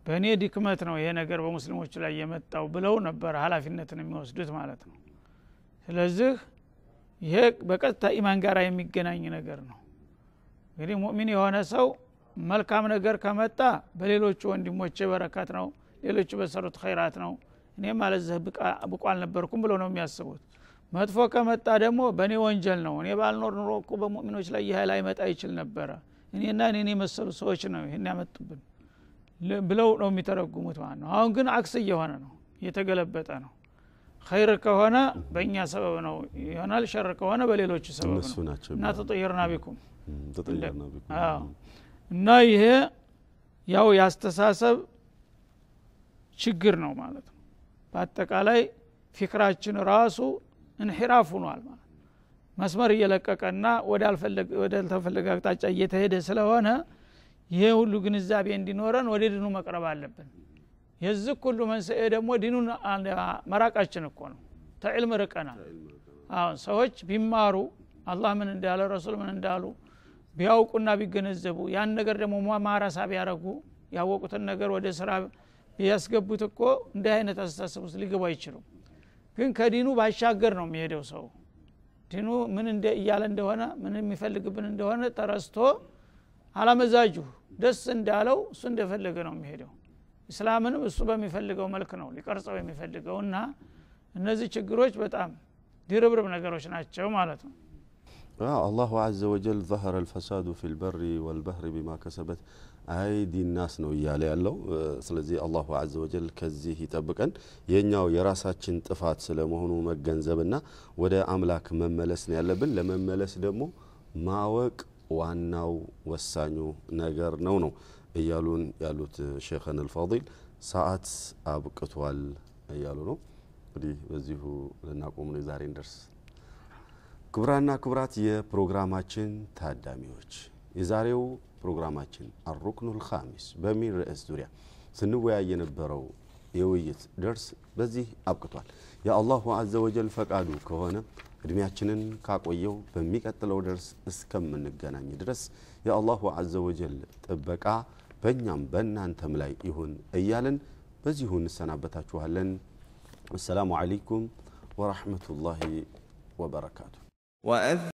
በእኔ ድክመት ነው ይሄ ነገር በሙስሊሞች ላይ የመጣው ብለው ነበር ሀላፊነትን የሚወስዱት ማለት ነው ስለዚህ ይሄ በቀጥታ ኢማን ጋር የሚገናኝ ነገር ነው እንግዲህ ሙእሚን የሆነ ሰው መልካም ነገር ከመጣ በሌሎቹ ወንድሞቼ በረከት ነው ሌሎቹ በሰሩት ኸይራት ነው እኔም አለዚህ ብቁ አልነበርኩም ብለው ነው የሚያስቡት መጥፎ ከመጣ ደግሞ በእኔ ወንጀል ነው እኔ ባልኖር ኑሮ እኮ በሙእሚኖች ላይ ይህ ላይመጣ አይመጣ ይችል ነበረ እኔና እኔን የመሰሉ ሰዎች ነው ይህን ያመጡብን ብለው ነው የሚተረጉሙት ማለት ነው አሁን ግን አክስ እየሆነ ነው እየተገለበጠ ነው ኸይር ከሆነ በእኛ ሰበብ ነው ይሆናል ሸር ከሆነ በሌሎቹ ሰበብ ነው እና ተጠየርና ቢኩም እና ይሄ ያው ያስተሳሰብ ችግር ነው ማለት ነው በአጠቃላይ ፊክራችን ራሱ እንሒራፍ ሁኗል ማለት መስመር እየለቀቀና ወዳልተፈለገ አቅጣጫ እየተሄደ ስለሆነ ይሄ ሁሉ ግንዛቤ እንዲኖረን ወደ ድኑ መቅረብ አለብን የዝክ ሁሉ መንስኤ ደግሞ ዲኑን መራቃችን እኮ ነው ተዕልም ርቀናል አሁን ሰዎች ቢማሩ አላህ ምን እንዳለ ረሱል ምን እንዳሉ ቢያውቁና ቢገነዘቡ ያን ነገር ደግሞ ማራሳ ቢያረጉ ያወቁትን ነገር ወደ ስራ ቢያስገቡት እኮ እንዲህ አይነት አስተሳሰብ ውስጥ ሊገቡ አይችሉም ግን ከዲኑ ባሻገር ነው የሚሄደው ሰው ዲኑ ምን እያለ እንደሆነ ምን የሚፈልግብን እንደሆነ ተረስቶ አላመዛጁ ደስ እንዳለው እሱ እንደፈለገ ነው የሚሄደው እስላምንም እሱ በሚፈልገው መልክ ነው ሊቀርጸው የሚፈልገው እና እነዚህ ችግሮች በጣም ድርብርብ ነገሮች ናቸው ማለት ነው አላሁ አዘ ወጀል ዘሀረ ልፈሳዱ ፊ ልበሪ ወልበህሪ ቢማ ከሰበት አይዲ ናስ ነው እያለ ያለው። ስለዚህ አላሁ አዘ ወጀል ከዚህ ይጠብቀን። የኛው የራሳችን ጥፋት ስለመሆኑ መገንዘብና ወደ አምላክ መመለስ ነው ያለብን። ለመመለስ ደግሞ ማወቅ ዋናው ወሳኙ ነገር ነው ነው እያሉን ያሉት ሼኸን አልፋዲል ሰዓት አብቅቷል እያሉ ነው። እንግዲህ በዚሁ ልናቆም ነው። የዛሬን ደርስ ክቡራና ክቡራት የፕሮግራማችን ታዳሚዎች የዛሬው ፕሮግራማችን አሩክኑል ኻሚስ በሚል ርዕስ ዙሪያ ስንወያይ የነበረው የውይይት ደርስ በዚህ አብቅቷል። የአላሁ አዘ ወጀል ፈቃዱ ከሆነ እድሜያችንን ካቆየው በሚቀጥለው ደርስ እስከምንገናኝ ድረስ የአላሁ አዘ ወጀል ጥበቃ በእኛም በእናንተም ላይ ይሁን እያልን በዚሁ እንሰናበታችኋለን። አሰላሙ ዓለይኩም ወራህመቱላሂ ወበረካቱ وأذ